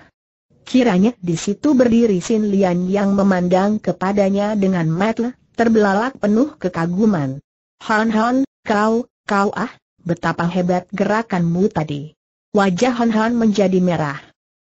Kiranya di situ berdiri Sin Lian yang memandang kepadanya dengan mata terbelalak penuh kekaguman. Han Han, kau, kau ah, betapa hebat gerakanmu tadi. Wajah Han Han menjadi merah.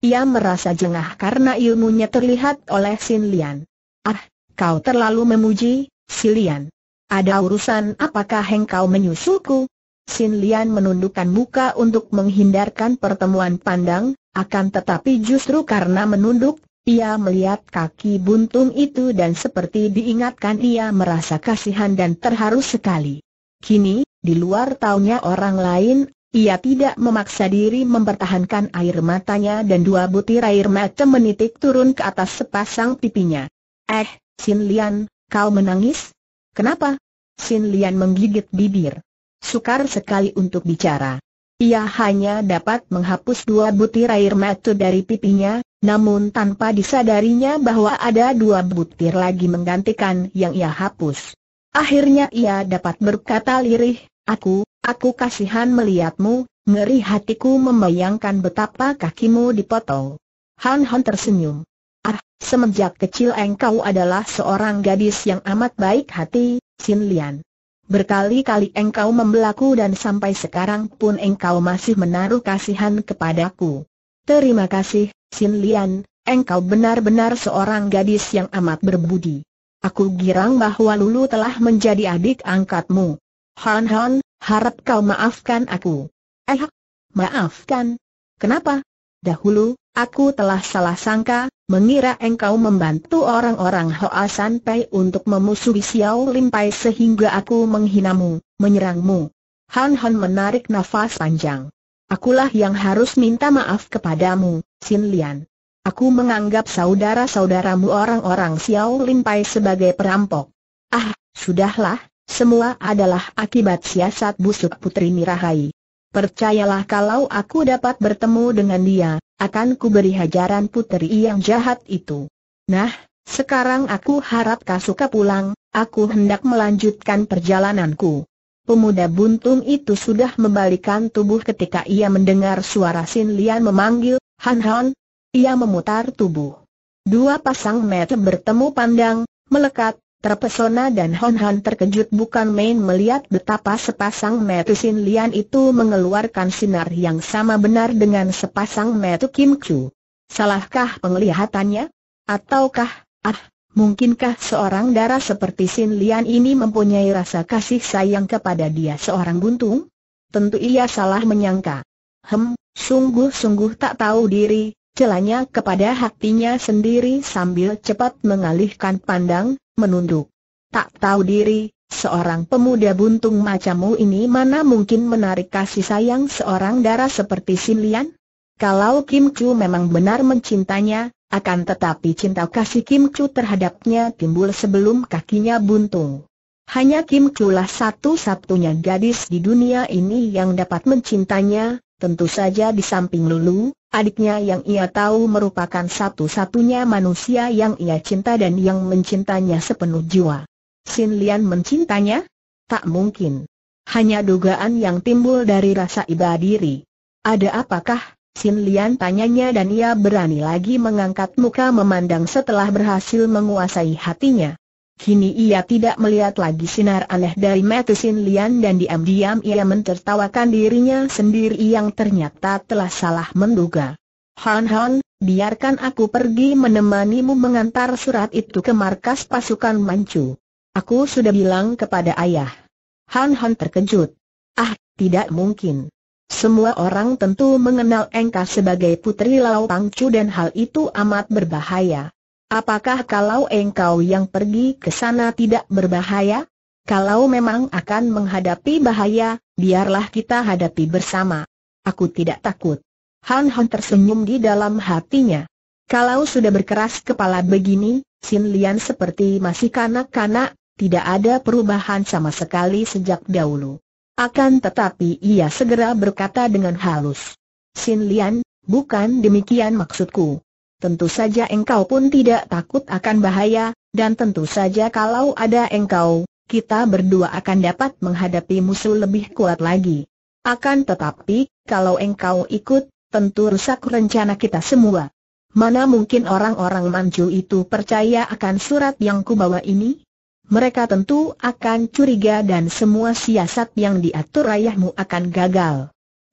Ia merasa jengah karena ilmunya terlihat oleh Sin Lian. Ah, kau terlalu memuji, Sin Lian. Ada urusan apakah engkau menyusulku? Sin Lian menundukkan muka untuk menghindarkan pertemuan pandang, akan tetapi justru karena menunduk, ia melihat kaki buntung itu dan seperti diingatkan ia merasa kasihan dan terharu sekali. Kini, di luar taunya orang lain, ia tidak memaksa diri mempertahankan air matanya dan dua butir air mata menitik turun ke atas sepasang pipinya. Eh, Sin Lian, kau menangis? Kenapa? Sin Lian menggigit bibir. Sukar sekali untuk bicara. Ia hanya dapat menghapus dua butir air mata dari pipinya, namun tanpa disadarinya bahwa ada dua butir lagi menggantikan yang ia hapus. Akhirnya ia dapat berkata lirih, Aku, aku kasihan melihatmu, ngeri hatiku membayangkan betapa kakimu dipotong. Han Han tersenyum. Ah, semenjak kecil engkau adalah seorang gadis yang amat baik hati, Sin Lian. Berkali-kali engkau membelaku dan sampai sekarang pun engkau masih menaruh kasihan kepadaku. Terima kasih, Sin Lian, engkau benar-benar seorang gadis yang amat berbudi. Aku girang bahwa Lulu telah menjadi adik angkatmu. Han Han, harap kau maafkan aku. Eh, maafkan? Kenapa? Dahulu, aku telah salah sangka, mengira engkau membantu orang-orang Hoa Pei untuk memusuhi Xiao Pai sehingga aku menghinamu, menyerangmu. Han Han menarik nafas panjang. Akulah yang harus minta maaf kepadamu, Sin Lian. Aku menganggap saudara-saudaramu orang-orang Xiao Pai sebagai perampok. Ah, sudahlah, semua adalah akibat siasat busuk Putri Mirahai. Percayalah kalau aku dapat bertemu dengan dia, akan kuberi hajaran putri yang jahat itu. Nah, sekarang aku harap suka pulang, aku hendak melanjutkan perjalananku. Pemuda buntung itu sudah membalikan tubuh ketika ia mendengar suara Sin Lian memanggil, Han Han. Ia memutar tubuh. Dua pasang mata bertemu pandang, melekat, Terpesona dan Hon Hon terkejut bukan main melihat betapa sepasang metu Sin Lian itu mengeluarkan sinar yang sama benar dengan sepasang metu Kim Chu. Salahkah penglihatannya? Ataukah, ah, mungkinkah seorang darah seperti Sin Lian ini mempunyai rasa kasih sayang kepada dia seorang buntung? Tentu ia salah menyangka. Hem, sungguh-sungguh tak tahu diri, celanya kepada hatinya sendiri sambil cepat mengalihkan pandang, menunduk. Tak tahu diri, seorang pemuda buntung macammu ini mana mungkin menarik kasih sayang seorang darah seperti Sin Lian? Kalau Kim Chu memang benar mencintanya, akan tetapi cinta kasih Kim Chu terhadapnya timbul sebelum kakinya buntung. Hanya Kim Chu lah satu-satunya gadis di dunia ini yang dapat mencintanya, Tentu saja di samping Lulu, adiknya yang ia tahu merupakan satu-satunya manusia yang ia cinta dan yang mencintanya sepenuh jiwa. Sin Lian mencintanya? Tak mungkin. Hanya dugaan yang timbul dari rasa iba diri. Ada apakah? Sin Lian tanyanya dan ia berani lagi mengangkat muka memandang setelah berhasil menguasai hatinya. Kini ia tidak melihat lagi sinar aneh dari Matisin Lian dan diam-diam ia mentertawakan dirinya sendiri yang ternyata telah salah menduga. Han Han, biarkan aku pergi menemanimu mengantar surat itu ke markas pasukan Manchu. Aku sudah bilang kepada ayah. Han Han terkejut. Ah, tidak mungkin. Semua orang tentu mengenal Engkau sebagai putri Lao Pangcu dan hal itu amat berbahaya. Apakah kalau engkau yang pergi ke sana tidak berbahaya? Kalau memang akan menghadapi bahaya, biarlah kita hadapi bersama. Aku tidak takut. Han Han tersenyum di dalam hatinya. Kalau sudah berkeras kepala begini, Sin Lian seperti masih kanak-kanak, tidak ada perubahan sama sekali sejak dahulu. Akan tetapi ia segera berkata dengan halus. Sin Lian, bukan demikian maksudku tentu saja engkau pun tidak takut akan bahaya, dan tentu saja kalau ada engkau, kita berdua akan dapat menghadapi musuh lebih kuat lagi. Akan tetapi, kalau engkau ikut, tentu rusak rencana kita semua. Mana mungkin orang-orang Manchu itu percaya akan surat yang kubawa ini? Mereka tentu akan curiga dan semua siasat yang diatur ayahmu akan gagal.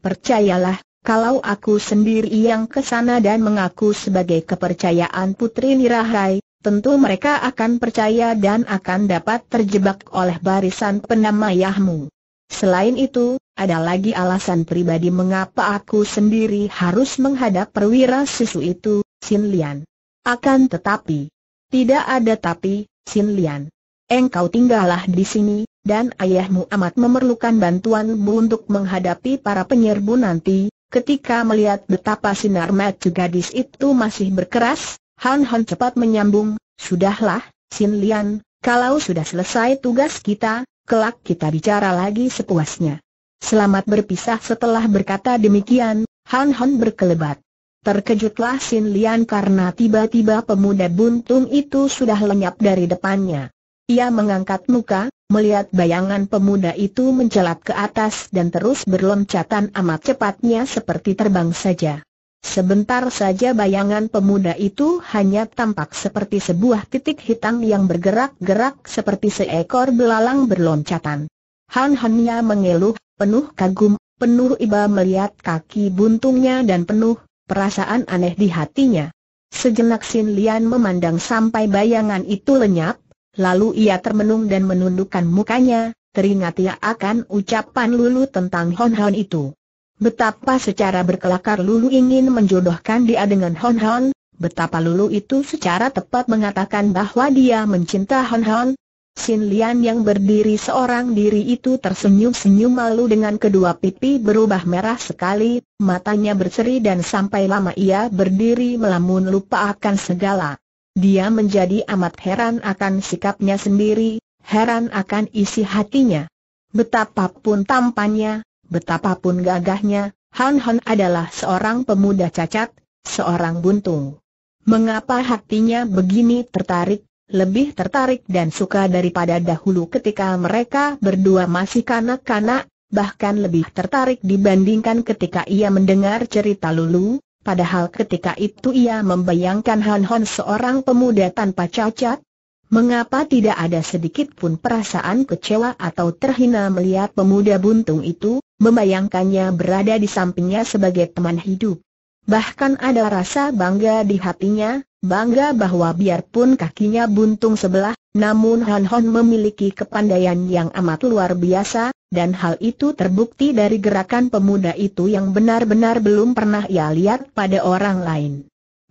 Percayalah, kalau aku sendiri yang ke sana dan mengaku sebagai kepercayaan Putri Nirahai, tentu mereka akan percaya dan akan dapat terjebak oleh barisan penamayahmu. Selain itu, ada lagi alasan pribadi mengapa aku sendiri harus menghadap perwira susu itu, Sin Lian. Akan tetapi, tidak ada tapi, Sin Lian. Engkau tinggallah di sini, dan ayahmu amat memerlukan bantuanmu untuk menghadapi para penyerbu nanti, Ketika melihat betapa sinar mata gadis itu masih berkeras, Han Han cepat menyambung, Sudahlah, Sin Lian, kalau sudah selesai tugas kita, kelak kita bicara lagi sepuasnya. Selamat berpisah setelah berkata demikian, Han Han berkelebat. Terkejutlah Sin Lian karena tiba-tiba pemuda buntung itu sudah lenyap dari depannya. Ia mengangkat muka, Melihat bayangan pemuda itu mencelat ke atas dan terus berloncatan amat cepatnya seperti terbang saja. Sebentar saja bayangan pemuda itu hanya tampak seperti sebuah titik hitam yang bergerak-gerak seperti seekor belalang berloncatan. Han Hanya mengeluh, penuh kagum, penuh iba melihat kaki buntungnya dan penuh perasaan aneh di hatinya. Sejenak Sin Lian memandang sampai bayangan itu lenyap, Lalu ia termenung dan menundukkan mukanya, teringat ia akan ucapan Lulu tentang Hon Hon itu. Betapa secara berkelakar Lulu ingin menjodohkan dia dengan Hon Hon, betapa Lulu itu secara tepat mengatakan bahwa dia mencinta Hon Hon. Sin Lian yang berdiri seorang diri itu tersenyum-senyum malu dengan kedua pipi berubah merah sekali, matanya berseri dan sampai lama ia berdiri melamun lupa akan segala. Dia menjadi amat heran akan sikapnya sendiri, heran akan isi hatinya. Betapapun tampannya, betapapun gagahnya, Han Han adalah seorang pemuda cacat, seorang buntung. Mengapa hatinya begini tertarik, lebih tertarik dan suka daripada dahulu ketika mereka berdua masih kanak-kanak, bahkan lebih tertarik dibandingkan ketika ia mendengar cerita Lulu, Padahal ketika itu ia membayangkan Han Hon seorang pemuda tanpa cacat, Mengapa tidak ada sedikit pun perasaan kecewa atau terhina melihat pemuda buntung itu, membayangkannya berada di sampingnya sebagai teman hidup? Bahkan ada rasa bangga di hatinya, bangga bahwa biarpun kakinya buntung sebelah, namun Han Hon memiliki kepandaian yang amat luar biasa, dan hal itu terbukti dari gerakan pemuda itu yang benar-benar belum pernah ia lihat pada orang lain.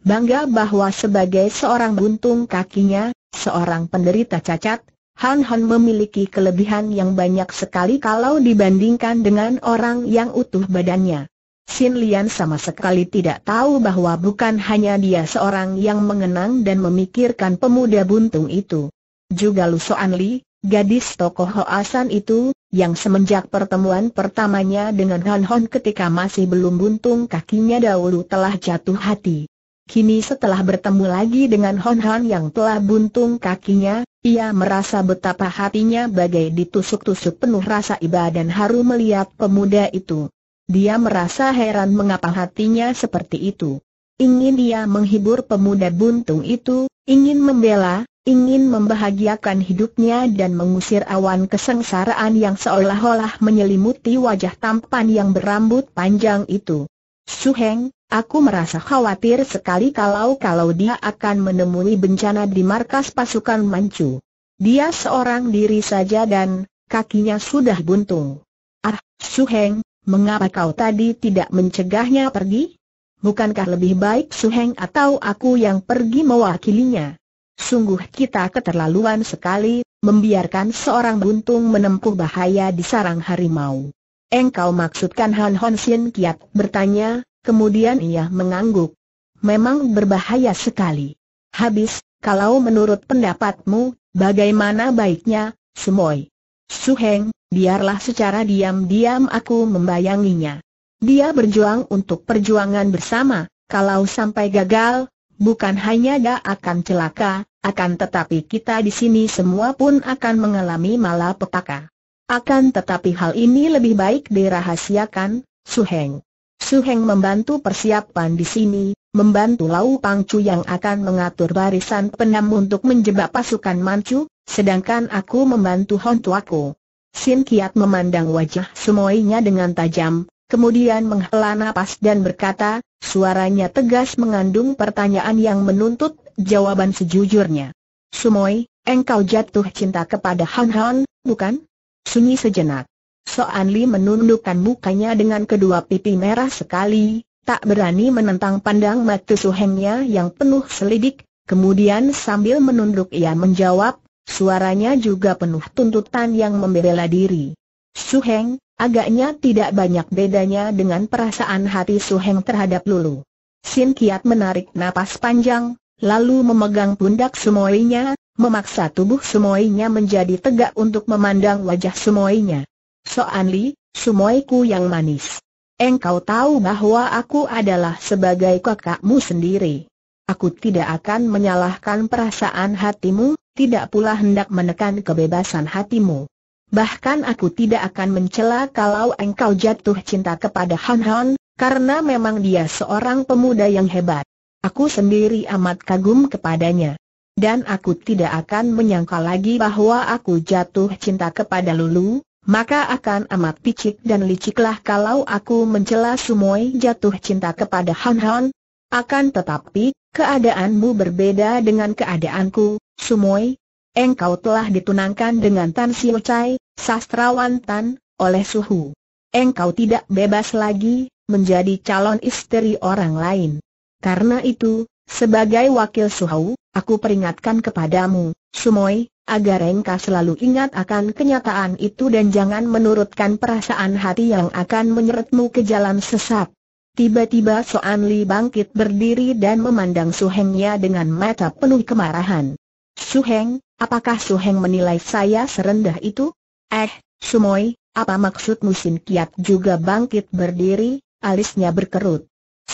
Bangga bahwa sebagai seorang buntung kakinya, seorang penderita cacat, Han Han memiliki kelebihan yang banyak sekali kalau dibandingkan dengan orang yang utuh badannya. Sin Lian sama sekali tidak tahu bahwa bukan hanya dia seorang yang mengenang dan memikirkan pemuda buntung itu. Juga Lu Soan Li, Gadis tokoh Hoasan itu, yang semenjak pertemuan pertamanya dengan Han Hon ketika masih belum buntung kakinya dahulu telah jatuh hati. Kini setelah bertemu lagi dengan Hon Hon yang telah buntung kakinya, ia merasa betapa hatinya bagai ditusuk-tusuk penuh rasa iba dan haru melihat pemuda itu. Dia merasa heran mengapa hatinya seperti itu. Ingin dia menghibur pemuda buntung itu, ingin membela, ingin membahagiakan hidupnya dan mengusir awan kesengsaraan yang seolah-olah menyelimuti wajah tampan yang berambut panjang itu. Suheng, aku merasa khawatir sekali kalau-kalau dia akan menemui bencana di markas pasukan Manchu. Dia seorang diri saja dan kakinya sudah buntung. Ah, Suheng, mengapa kau tadi tidak mencegahnya pergi? Bukankah lebih baik Suheng atau aku yang pergi mewakilinya? Sungguh kita keterlaluan sekali, membiarkan seorang buntung menempuh bahaya di sarang harimau. Engkau maksudkan Han Hon Kiat bertanya, kemudian ia mengangguk. Memang berbahaya sekali. Habis, kalau menurut pendapatmu, bagaimana baiknya, Semoy? Suheng, biarlah secara diam-diam aku membayanginya. Dia berjuang untuk perjuangan bersama, kalau sampai gagal, bukan hanya dia akan celaka, akan tetapi kita di sini semua pun akan mengalami malapetaka. Akan tetapi hal ini lebih baik dirahasiakan, Suheng. Suheng membantu persiapan di sini, membantu Lau Pangcu yang akan mengatur barisan penam untuk menjebak pasukan Manchu, sedangkan aku membantu Hon aku. Sin Kiat memandang wajah semuanya dengan tajam, kemudian menghela napas dan berkata, suaranya tegas mengandung pertanyaan yang menuntut jawaban sejujurnya. Sumoy, engkau jatuh cinta kepada Han Han, bukan? Sunyi sejenak. So Anli menundukkan mukanya dengan kedua pipi merah sekali, tak berani menentang pandang mata Su Hengnya yang penuh selidik, kemudian sambil menunduk ia menjawab, suaranya juga penuh tuntutan yang membela diri. Su Heng, agaknya tidak banyak bedanya dengan perasaan hati Su Heng terhadap Lulu. Sin Kiat menarik napas panjang, lalu memegang pundak semuanya, memaksa tubuh semuanya menjadi tegak untuk memandang wajah Sumoinya. Soan Li, Sumoiku yang manis. Engkau tahu bahwa aku adalah sebagai kakakmu sendiri. Aku tidak akan menyalahkan perasaan hatimu, tidak pula hendak menekan kebebasan hatimu. Bahkan aku tidak akan mencela kalau engkau jatuh cinta kepada Han Han, karena memang dia seorang pemuda yang hebat. Aku sendiri amat kagum kepadanya. Dan aku tidak akan menyangka lagi bahwa aku jatuh cinta kepada Lulu, maka akan amat picik dan liciklah kalau aku mencela Sumoy jatuh cinta kepada Han Han. Akan tetapi, keadaanmu berbeda dengan keadaanku, Sumoy. Engkau telah ditunangkan dengan Tan Xiu Chai, sastrawan Tan, oleh Suhu. Engkau tidak bebas lagi, menjadi calon istri orang lain. Karena itu, sebagai wakil Suhau, aku peringatkan kepadamu, Sumoi, agar engkau selalu ingat akan kenyataan itu dan jangan menurutkan perasaan hati yang akan menyeretmu ke jalan sesat. Tiba-tiba Soan Li bangkit berdiri dan memandang Suhengnya dengan mata penuh kemarahan. Suheng, apakah Suheng menilai saya serendah itu? Eh, Sumoi, apa maksudmu Sin Kiat juga bangkit berdiri, alisnya berkerut.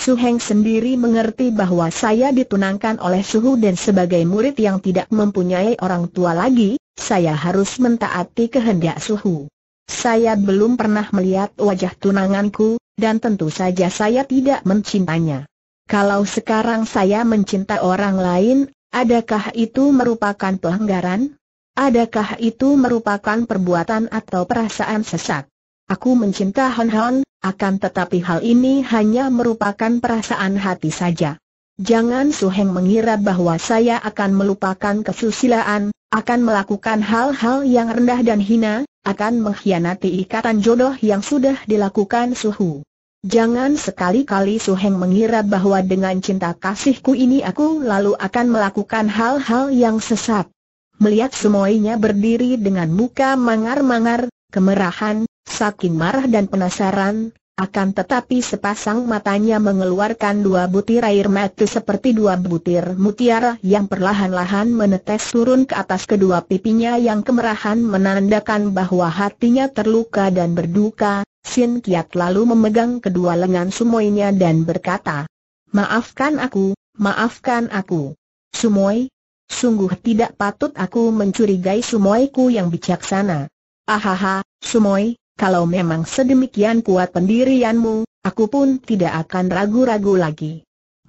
Su Heng sendiri mengerti bahwa saya ditunangkan oleh Su-hu dan sebagai murid yang tidak mempunyai orang tua lagi, saya harus mentaati kehendak Su-hu. Saya belum pernah melihat wajah tunanganku, dan tentu saja saya tidak mencintainya. Kalau sekarang saya mencinta orang lain, adakah itu merupakan pelanggaran? Adakah itu merupakan perbuatan atau perasaan sesat? Aku mencinta Hon Hon, akan tetapi hal ini hanya merupakan perasaan hati saja. Jangan Suheng mengira bahwa saya akan melupakan kesusilaan, akan melakukan hal-hal yang rendah dan hina, akan mengkhianati ikatan jodoh yang sudah dilakukan Suhu. Jangan sekali-kali Suheng mengira bahwa dengan cinta kasihku ini aku lalu akan melakukan hal-hal yang sesat. Melihat semuanya berdiri dengan muka mangar-mangar, kemerahan, Saking marah dan penasaran, akan tetapi sepasang matanya mengeluarkan dua butir air mata seperti dua butir mutiara yang perlahan-lahan menetes turun ke atas kedua pipinya yang kemerahan menandakan bahwa hatinya terluka dan berduka. Sin Kiat lalu memegang kedua lengan Sumoinya dan berkata, Maafkan aku, maafkan aku. Sumoi, sungguh tidak patut aku mencurigai Sumoiku yang bijaksana. Ahaha, Sumoi, kalau memang sedemikian kuat pendirianmu, aku pun tidak akan ragu-ragu lagi.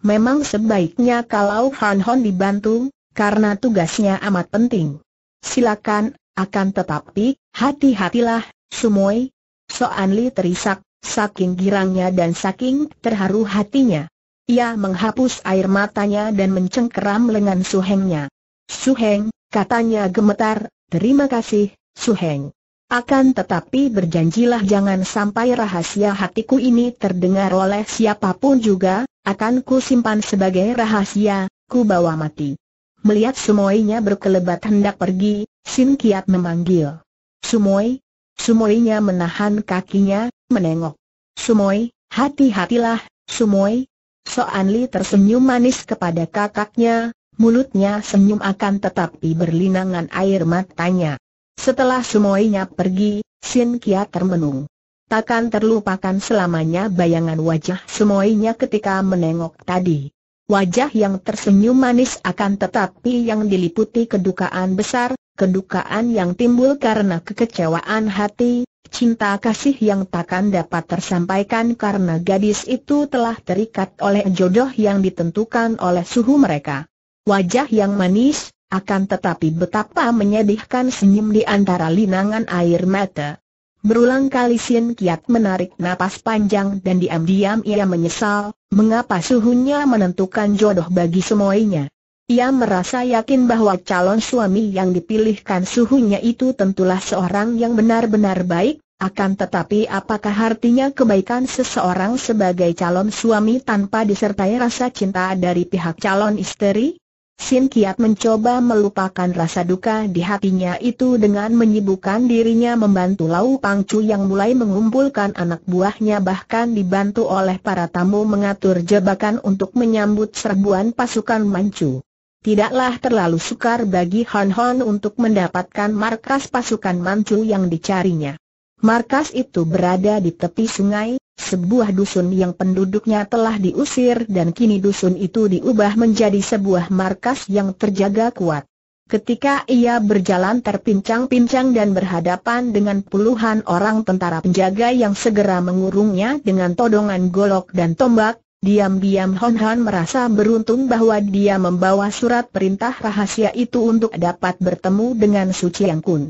Memang sebaiknya kalau Han Hon dibantu, karena tugasnya amat penting. Silakan, akan tetapi, hati-hatilah, Sumoy. Soan Li terisak, saking girangnya dan saking terharu hatinya. Ia menghapus air matanya dan mencengkeram lengan Suhengnya. Suheng, katanya gemetar, terima kasih, Suheng. Akan tetapi berjanjilah jangan sampai rahasia hatiku ini terdengar oleh siapapun juga, akan ku simpan sebagai rahasia, ku bawa mati. Melihat Sumoinya berkelebat hendak pergi, Sin Kiat memanggil. Sumoi? Sumoinya menahan kakinya, menengok. Sumoi, hati-hatilah, Sumoi. So Li tersenyum manis kepada kakaknya, mulutnya senyum akan tetapi berlinangan air matanya. Setelah semuanya pergi, Sin Kia termenung. Takkan terlupakan selamanya bayangan wajah semuanya ketika menengok tadi. Wajah yang tersenyum manis akan tetapi yang diliputi kedukaan besar, kedukaan yang timbul karena kekecewaan hati, cinta kasih yang takkan dapat tersampaikan karena gadis itu telah terikat oleh jodoh yang ditentukan oleh suhu mereka. Wajah yang manis, akan tetapi betapa menyedihkan senyum di antara linangan air mata. Berulang kali Sin Kiat menarik napas panjang dan diam-diam ia menyesal, mengapa suhunya menentukan jodoh bagi semuanya. Ia merasa yakin bahwa calon suami yang dipilihkan suhunya itu tentulah seorang yang benar-benar baik, akan tetapi apakah artinya kebaikan seseorang sebagai calon suami tanpa disertai rasa cinta dari pihak calon istri? Sin Kiat mencoba melupakan rasa duka di hatinya itu dengan menyibukkan dirinya membantu Lau Pangcu yang mulai mengumpulkan anak buahnya bahkan dibantu oleh para tamu mengatur jebakan untuk menyambut serbuan pasukan Manchu. Tidaklah terlalu sukar bagi Hon Hon untuk mendapatkan markas pasukan Manchu yang dicarinya. Markas itu berada di tepi sungai, sebuah dusun yang penduduknya telah diusir dan kini dusun itu diubah menjadi sebuah markas yang terjaga kuat. Ketika ia berjalan terpincang-pincang dan berhadapan dengan puluhan orang tentara penjaga yang segera mengurungnya dengan todongan golok dan tombak, diam-diam Hon Han merasa beruntung bahwa dia membawa surat perintah rahasia itu untuk dapat bertemu dengan Suci Yang Kun.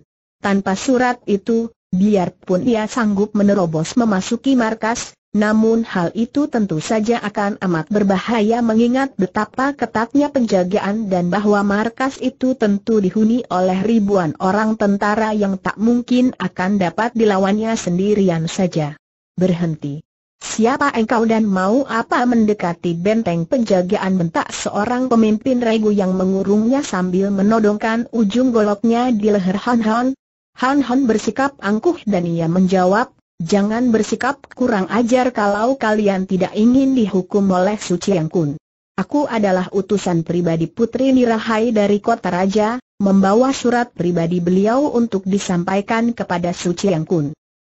Tanpa surat itu, Biarpun ia sanggup menerobos memasuki markas, namun hal itu tentu saja akan amat berbahaya mengingat betapa ketatnya penjagaan dan bahwa markas itu tentu dihuni oleh ribuan orang tentara yang tak mungkin akan dapat dilawannya sendirian saja. Berhenti. Siapa engkau dan mau apa mendekati benteng penjagaan bentak seorang pemimpin regu yang mengurungnya sambil menodongkan ujung goloknya di leher Han Han, Han Han bersikap angkuh dan ia menjawab, Jangan bersikap kurang ajar kalau kalian tidak ingin dihukum oleh Suci Yang Kun. Aku adalah utusan pribadi Putri Nirahai dari Kota Raja, membawa surat pribadi beliau untuk disampaikan kepada Suci Yang Kun.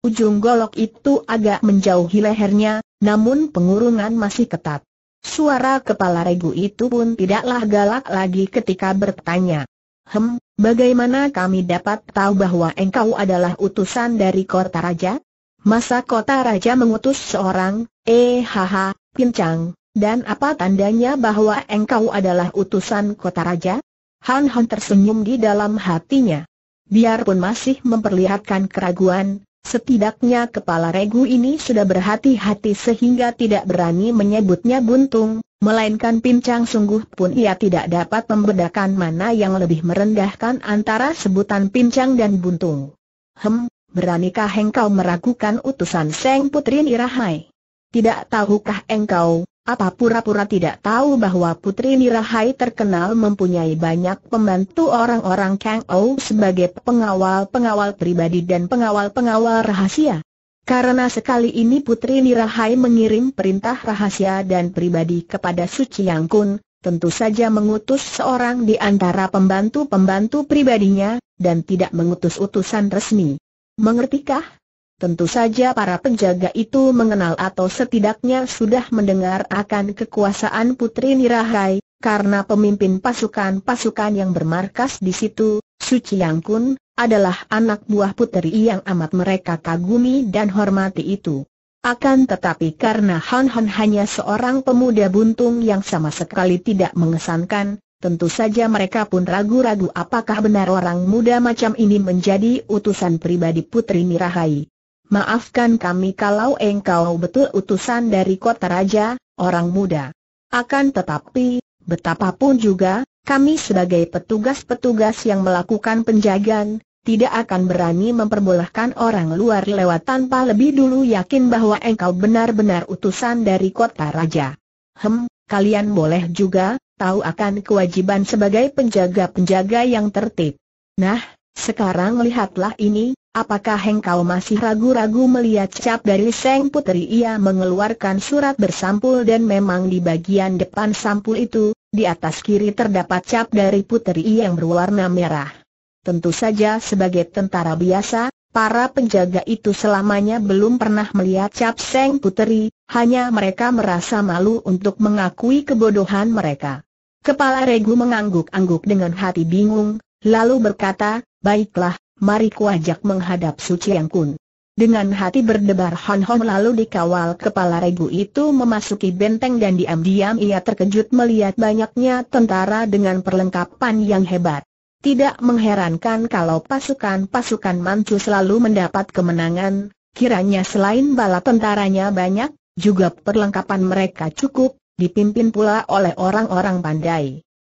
Ujung golok itu agak menjauhi lehernya, namun pengurungan masih ketat. Suara kepala regu itu pun tidaklah galak lagi ketika bertanya. Hem, bagaimana kami dapat tahu bahwa engkau adalah utusan dari kota raja? Masa kota raja mengutus seorang, eh haha, pincang, dan apa tandanya bahwa engkau adalah utusan kota raja? Han Han tersenyum di dalam hatinya. Biarpun masih memperlihatkan keraguan, setidaknya kepala regu ini sudah berhati-hati sehingga tidak berani menyebutnya buntung, melainkan pincang sungguh pun ia tidak dapat membedakan mana yang lebih merendahkan antara sebutan pincang dan buntung. Hem, beranikah engkau meragukan utusan Seng Putri Nirahai? Tidak tahukah engkau, apa pura-pura tidak tahu bahwa Putri Nirahai terkenal mempunyai banyak pembantu orang-orang Kang Ou sebagai pengawal-pengawal pribadi dan pengawal-pengawal rahasia? Karena sekali ini Putri Nirahai mengirim perintah rahasia dan pribadi kepada Suci Yang Kun, tentu saja mengutus seorang di antara pembantu-pembantu pribadinya, dan tidak mengutus utusan resmi. Mengertikah? Tentu saja para penjaga itu mengenal atau setidaknya sudah mendengar akan kekuasaan Putri Nirahai, karena pemimpin pasukan-pasukan yang bermarkas di situ, Suci Yang Kun, adalah anak buah puteri yang amat mereka kagumi dan hormati itu. Akan tetapi karena Han Han hanya seorang pemuda buntung yang sama sekali tidak mengesankan, tentu saja mereka pun ragu-ragu apakah benar orang muda macam ini menjadi utusan pribadi Putri Mirahai. Maafkan kami kalau engkau betul utusan dari kota raja, orang muda. Akan tetapi, betapapun juga, kami sebagai petugas-petugas yang melakukan penjagaan, tidak akan berani memperbolehkan orang luar lewat tanpa lebih dulu yakin bahwa engkau benar-benar utusan dari kota raja. Hem, kalian boleh juga, tahu akan kewajiban sebagai penjaga-penjaga yang tertib. Nah, sekarang lihatlah ini, Apakah engkau masih ragu-ragu melihat cap dari Seng Putri? Ia mengeluarkan surat bersampul dan memang di bagian depan sampul itu, di atas kiri terdapat cap dari Putri yang berwarna merah. Tentu saja sebagai tentara biasa, para penjaga itu selamanya belum pernah melihat cap Seng Putri, hanya mereka merasa malu untuk mengakui kebodohan mereka. Kepala Regu mengangguk-angguk dengan hati bingung, lalu berkata, Baiklah, mari ajak menghadap Suci Yang Kun. Dengan hati berdebar Hon Hong lalu dikawal kepala regu itu memasuki benteng dan diam-diam ia terkejut melihat banyaknya tentara dengan perlengkapan yang hebat. Tidak mengherankan kalau pasukan-pasukan Manchu selalu mendapat kemenangan, kiranya selain bala tentaranya banyak, juga perlengkapan mereka cukup, dipimpin pula oleh orang-orang pandai.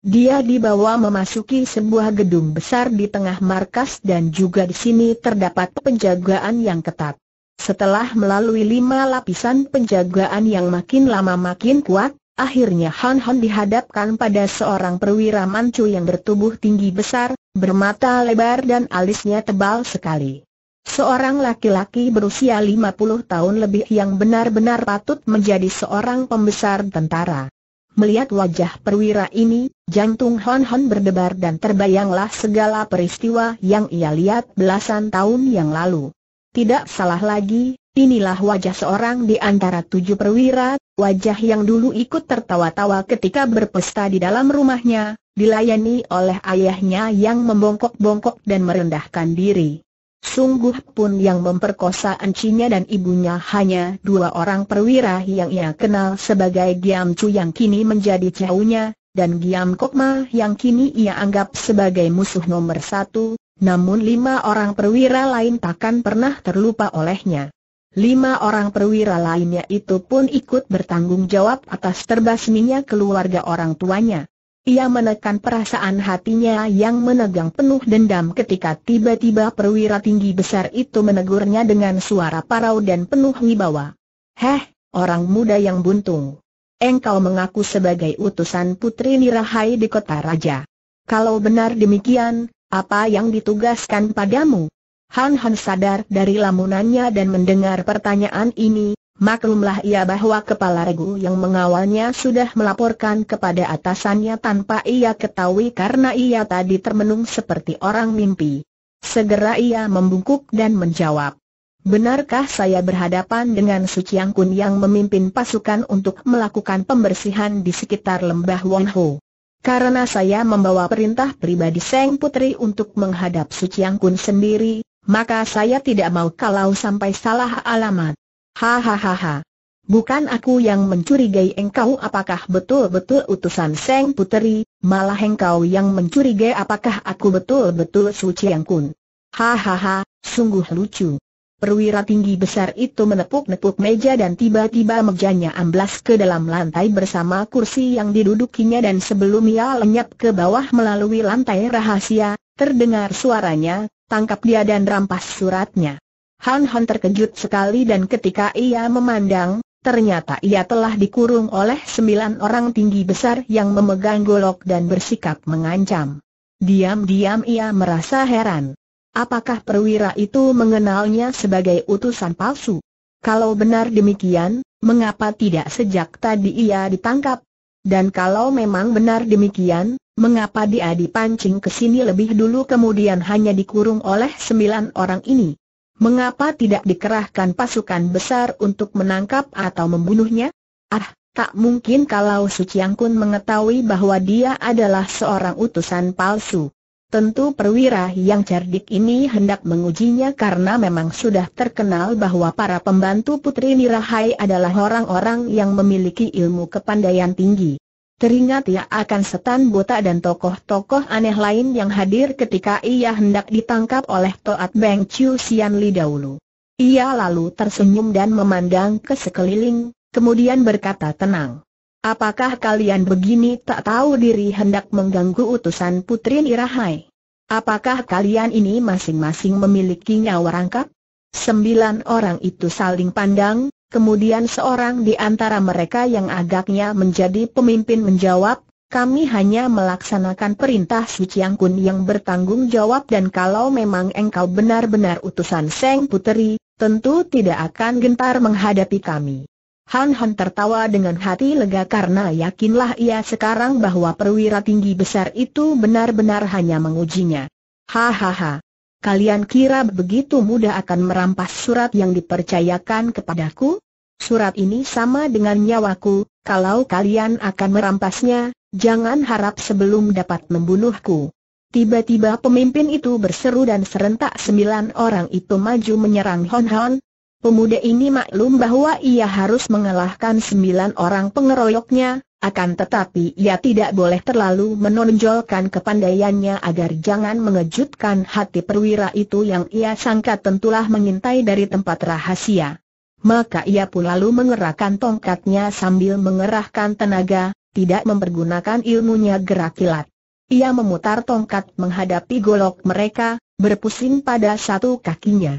Dia dibawa memasuki sebuah gedung besar di tengah markas dan juga di sini terdapat penjagaan yang ketat. Setelah melalui lima lapisan penjagaan yang makin lama makin kuat, akhirnya Han Han dihadapkan pada seorang perwira mancu yang bertubuh tinggi besar, bermata lebar dan alisnya tebal sekali. Seorang laki-laki berusia lima puluh tahun lebih yang benar-benar patut menjadi seorang pembesar tentara. Melihat wajah perwira ini, jantung Hon Hon berdebar dan terbayanglah segala peristiwa yang ia lihat belasan tahun yang lalu. Tidak salah lagi, inilah wajah seorang di antara tujuh perwira, wajah yang dulu ikut tertawa-tawa ketika berpesta di dalam rumahnya, dilayani oleh ayahnya yang membongkok-bongkok dan merendahkan diri. Sungguh pun yang memperkosa encinya dan ibunya hanya dua orang perwira yang ia kenal sebagai Giam Chu yang kini menjadi caunya dan Giam Kokma yang kini ia anggap sebagai musuh nomor satu, namun lima orang perwira lain takkan pernah terlupa olehnya. Lima orang perwira lainnya itu pun ikut bertanggung jawab atas terbasminya keluarga orang tuanya. Ia menekan perasaan hatinya yang menegang penuh dendam ketika tiba-tiba perwira tinggi besar itu menegurnya dengan suara parau dan penuh wibawa. Heh, orang muda yang buntung. Engkau mengaku sebagai utusan Putri Nirahai di kota raja. Kalau benar demikian, apa yang ditugaskan padamu? Han Han sadar dari lamunannya dan mendengar pertanyaan ini, Maklumlah ia bahwa kepala regu yang mengawalnya sudah melaporkan kepada atasannya tanpa ia ketahui karena ia tadi termenung seperti orang mimpi. Segera ia membungkuk dan menjawab. Benarkah saya berhadapan dengan Su Chiang Kun yang memimpin pasukan untuk melakukan pembersihan di sekitar lembah Wonho? Karena saya membawa perintah pribadi Seng Putri untuk menghadap Su Chiang Kun sendiri, maka saya tidak mau kalau sampai salah alamat. Hahaha. Bukan aku yang mencurigai engkau apakah betul-betul utusan Seng Puteri, malah engkau yang mencurigai apakah aku betul-betul suci yang kun. Hahaha, sungguh lucu. Perwira tinggi besar itu menepuk-nepuk meja dan tiba-tiba mejanya amblas ke dalam lantai bersama kursi yang didudukinya dan sebelum ia lenyap ke bawah melalui lantai rahasia, terdengar suaranya, tangkap dia dan rampas suratnya. Han Han terkejut sekali dan ketika ia memandang, ternyata ia telah dikurung oleh sembilan orang tinggi besar yang memegang golok dan bersikap mengancam. Diam-diam ia merasa heran. Apakah perwira itu mengenalnya sebagai utusan palsu? Kalau benar demikian, mengapa tidak sejak tadi ia ditangkap? Dan kalau memang benar demikian, mengapa dia dipancing ke sini lebih dulu kemudian hanya dikurung oleh sembilan orang ini? Mengapa tidak dikerahkan pasukan besar untuk menangkap atau membunuhnya? Ah, tak mungkin kalau Su Chiang Kun mengetahui bahwa dia adalah seorang utusan palsu. Tentu perwira yang cerdik ini hendak mengujinya karena memang sudah terkenal bahwa para pembantu Putri Nirahai adalah orang-orang yang memiliki ilmu kepandaian tinggi. Teringat ia akan setan botak dan tokoh-tokoh aneh lain yang hadir ketika ia hendak ditangkap oleh Toat Beng Chiu Sian Li dahulu. Ia lalu tersenyum dan memandang ke sekeliling, kemudian berkata tenang. Apakah kalian begini tak tahu diri hendak mengganggu utusan Putri Nirahai? Apakah kalian ini masing-masing memiliki nyawa rangkap? Sembilan orang itu saling pandang, Kemudian seorang di antara mereka yang agaknya menjadi pemimpin menjawab, kami hanya melaksanakan perintah Su Chiang Kun yang bertanggung jawab dan kalau memang engkau benar-benar utusan Seng Puteri, tentu tidak akan gentar menghadapi kami. Han Han tertawa dengan hati lega karena yakinlah ia sekarang bahwa perwira tinggi besar itu benar-benar hanya mengujinya. Hahaha. Kalian kira begitu mudah akan merampas surat yang dipercayakan kepadaku? Surat ini sama dengan nyawaku, kalau kalian akan merampasnya, jangan harap sebelum dapat membunuhku. Tiba-tiba pemimpin itu berseru dan serentak sembilan orang itu maju menyerang Hon Hon. Pemuda ini maklum bahwa ia harus mengalahkan sembilan orang pengeroyoknya, akan tetapi ia tidak boleh terlalu menonjolkan kepandaiannya agar jangan mengejutkan hati perwira itu yang ia sangka tentulah mengintai dari tempat rahasia. Maka ia pun lalu mengerahkan tongkatnya sambil mengerahkan tenaga, tidak mempergunakan ilmunya gerak kilat. Ia memutar tongkat menghadapi golok mereka, berpusing pada satu kakinya.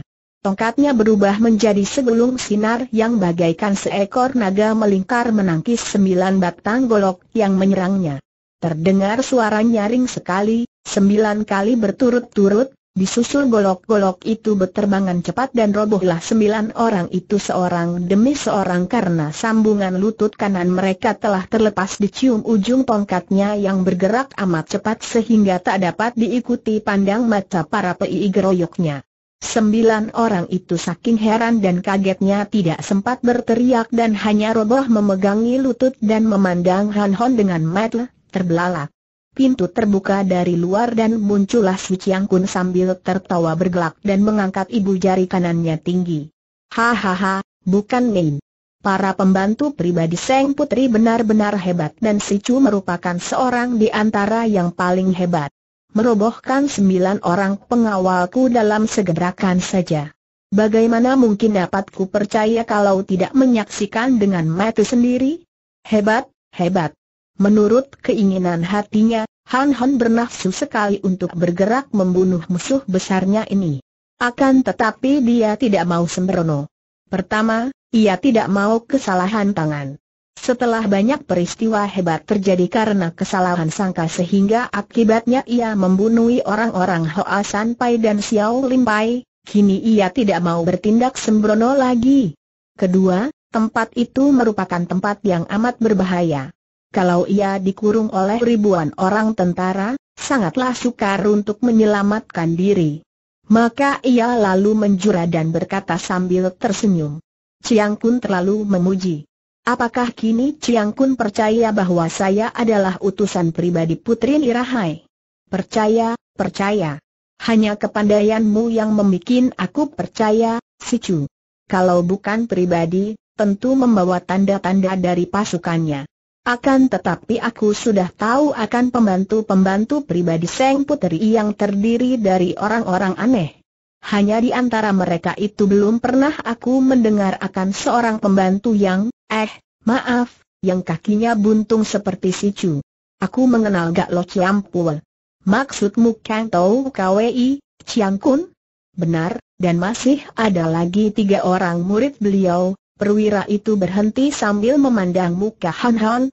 Tongkatnya berubah menjadi segulung sinar yang bagaikan seekor naga melingkar menangkis sembilan batang golok yang menyerangnya. Terdengar suara nyaring sekali, sembilan kali berturut-turut, disusul golok-golok itu berterbangan cepat dan robohlah sembilan orang itu seorang demi seorang karena sambungan lutut kanan mereka telah terlepas dicium ujung tongkatnya yang bergerak amat cepat sehingga tak dapat diikuti pandang mata para pei geroyoknya. Sembilan orang itu saking heran dan kagetnya tidak sempat berteriak dan hanya roboh memegangi lutut dan memandang Han Hon dengan mata terbelalak. Pintu terbuka dari luar dan muncullah Su Chiang Kun sambil tertawa bergelak dan mengangkat ibu jari kanannya tinggi. Hahaha, bukan main. Para pembantu pribadi Seng Putri benar-benar hebat dan Si Chu merupakan seorang di antara yang paling hebat merobohkan sembilan orang pengawalku dalam segerakan saja. Bagaimana mungkin dapat ku percaya kalau tidak menyaksikan dengan mata sendiri? Hebat, hebat. Menurut keinginan hatinya, Han Han bernafsu sekali untuk bergerak membunuh musuh besarnya ini. Akan tetapi dia tidak mau sembrono. Pertama, ia tidak mau kesalahan tangan. Setelah banyak peristiwa hebat terjadi karena kesalahan sangka sehingga akibatnya ia membunuh orang-orang Hoa Pai dan Xiao Limpai, kini ia tidak mau bertindak sembrono lagi. Kedua, tempat itu merupakan tempat yang amat berbahaya. Kalau ia dikurung oleh ribuan orang tentara, sangatlah sukar untuk menyelamatkan diri. Maka ia lalu menjura dan berkata sambil tersenyum. Ciang Kun terlalu memuji. Apakah kini Chiang Kun percaya bahwa saya adalah utusan pribadi Putri Nirahai? Percaya, percaya. Hanya kepandaianmu yang membuat aku percaya, si Chu. Kalau bukan pribadi, tentu membawa tanda-tanda dari pasukannya. Akan tetapi aku sudah tahu akan pembantu-pembantu pribadi Seng Putri yang terdiri dari orang-orang aneh hanya di antara mereka itu belum pernah aku mendengar akan seorang pembantu yang, eh, maaf, yang kakinya buntung seperti si Chu. Aku mengenal Gak Lo Chiam Pul. Maksudmu Kang Tau Kwi, Chiang Kun? Benar, dan masih ada lagi tiga orang murid beliau, Perwira itu berhenti sambil memandang muka Han Han.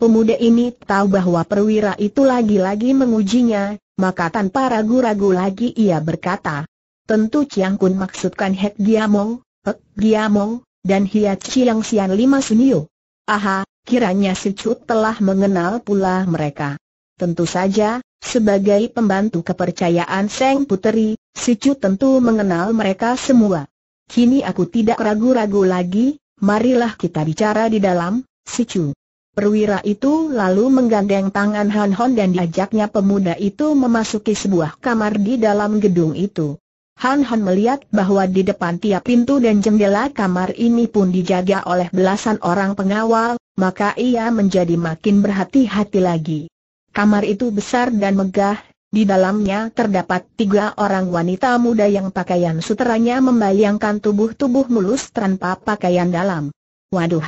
Pemuda ini tahu bahwa perwira itu lagi-lagi mengujinya, maka tanpa ragu-ragu lagi ia berkata, Tentu Chiang Kun maksudkan Hek Giamong, Hek Giamong, dan Hiat Chiang Sian Lima Sunio. Aha, kiranya si Chu telah mengenal pula mereka. Tentu saja, sebagai pembantu kepercayaan Seng Puteri, si Chu tentu mengenal mereka semua. Kini aku tidak ragu-ragu lagi, marilah kita bicara di dalam, si Chu. Perwira itu lalu menggandeng tangan Han Hon dan diajaknya pemuda itu memasuki sebuah kamar di dalam gedung itu. Han Han melihat bahwa di depan tiap pintu dan jendela kamar ini pun dijaga oleh belasan orang pengawal, maka ia menjadi makin berhati-hati lagi. Kamar itu besar dan megah, di dalamnya terdapat tiga orang wanita muda yang pakaian sutranya membayangkan tubuh-tubuh mulus tanpa pakaian dalam. Waduh,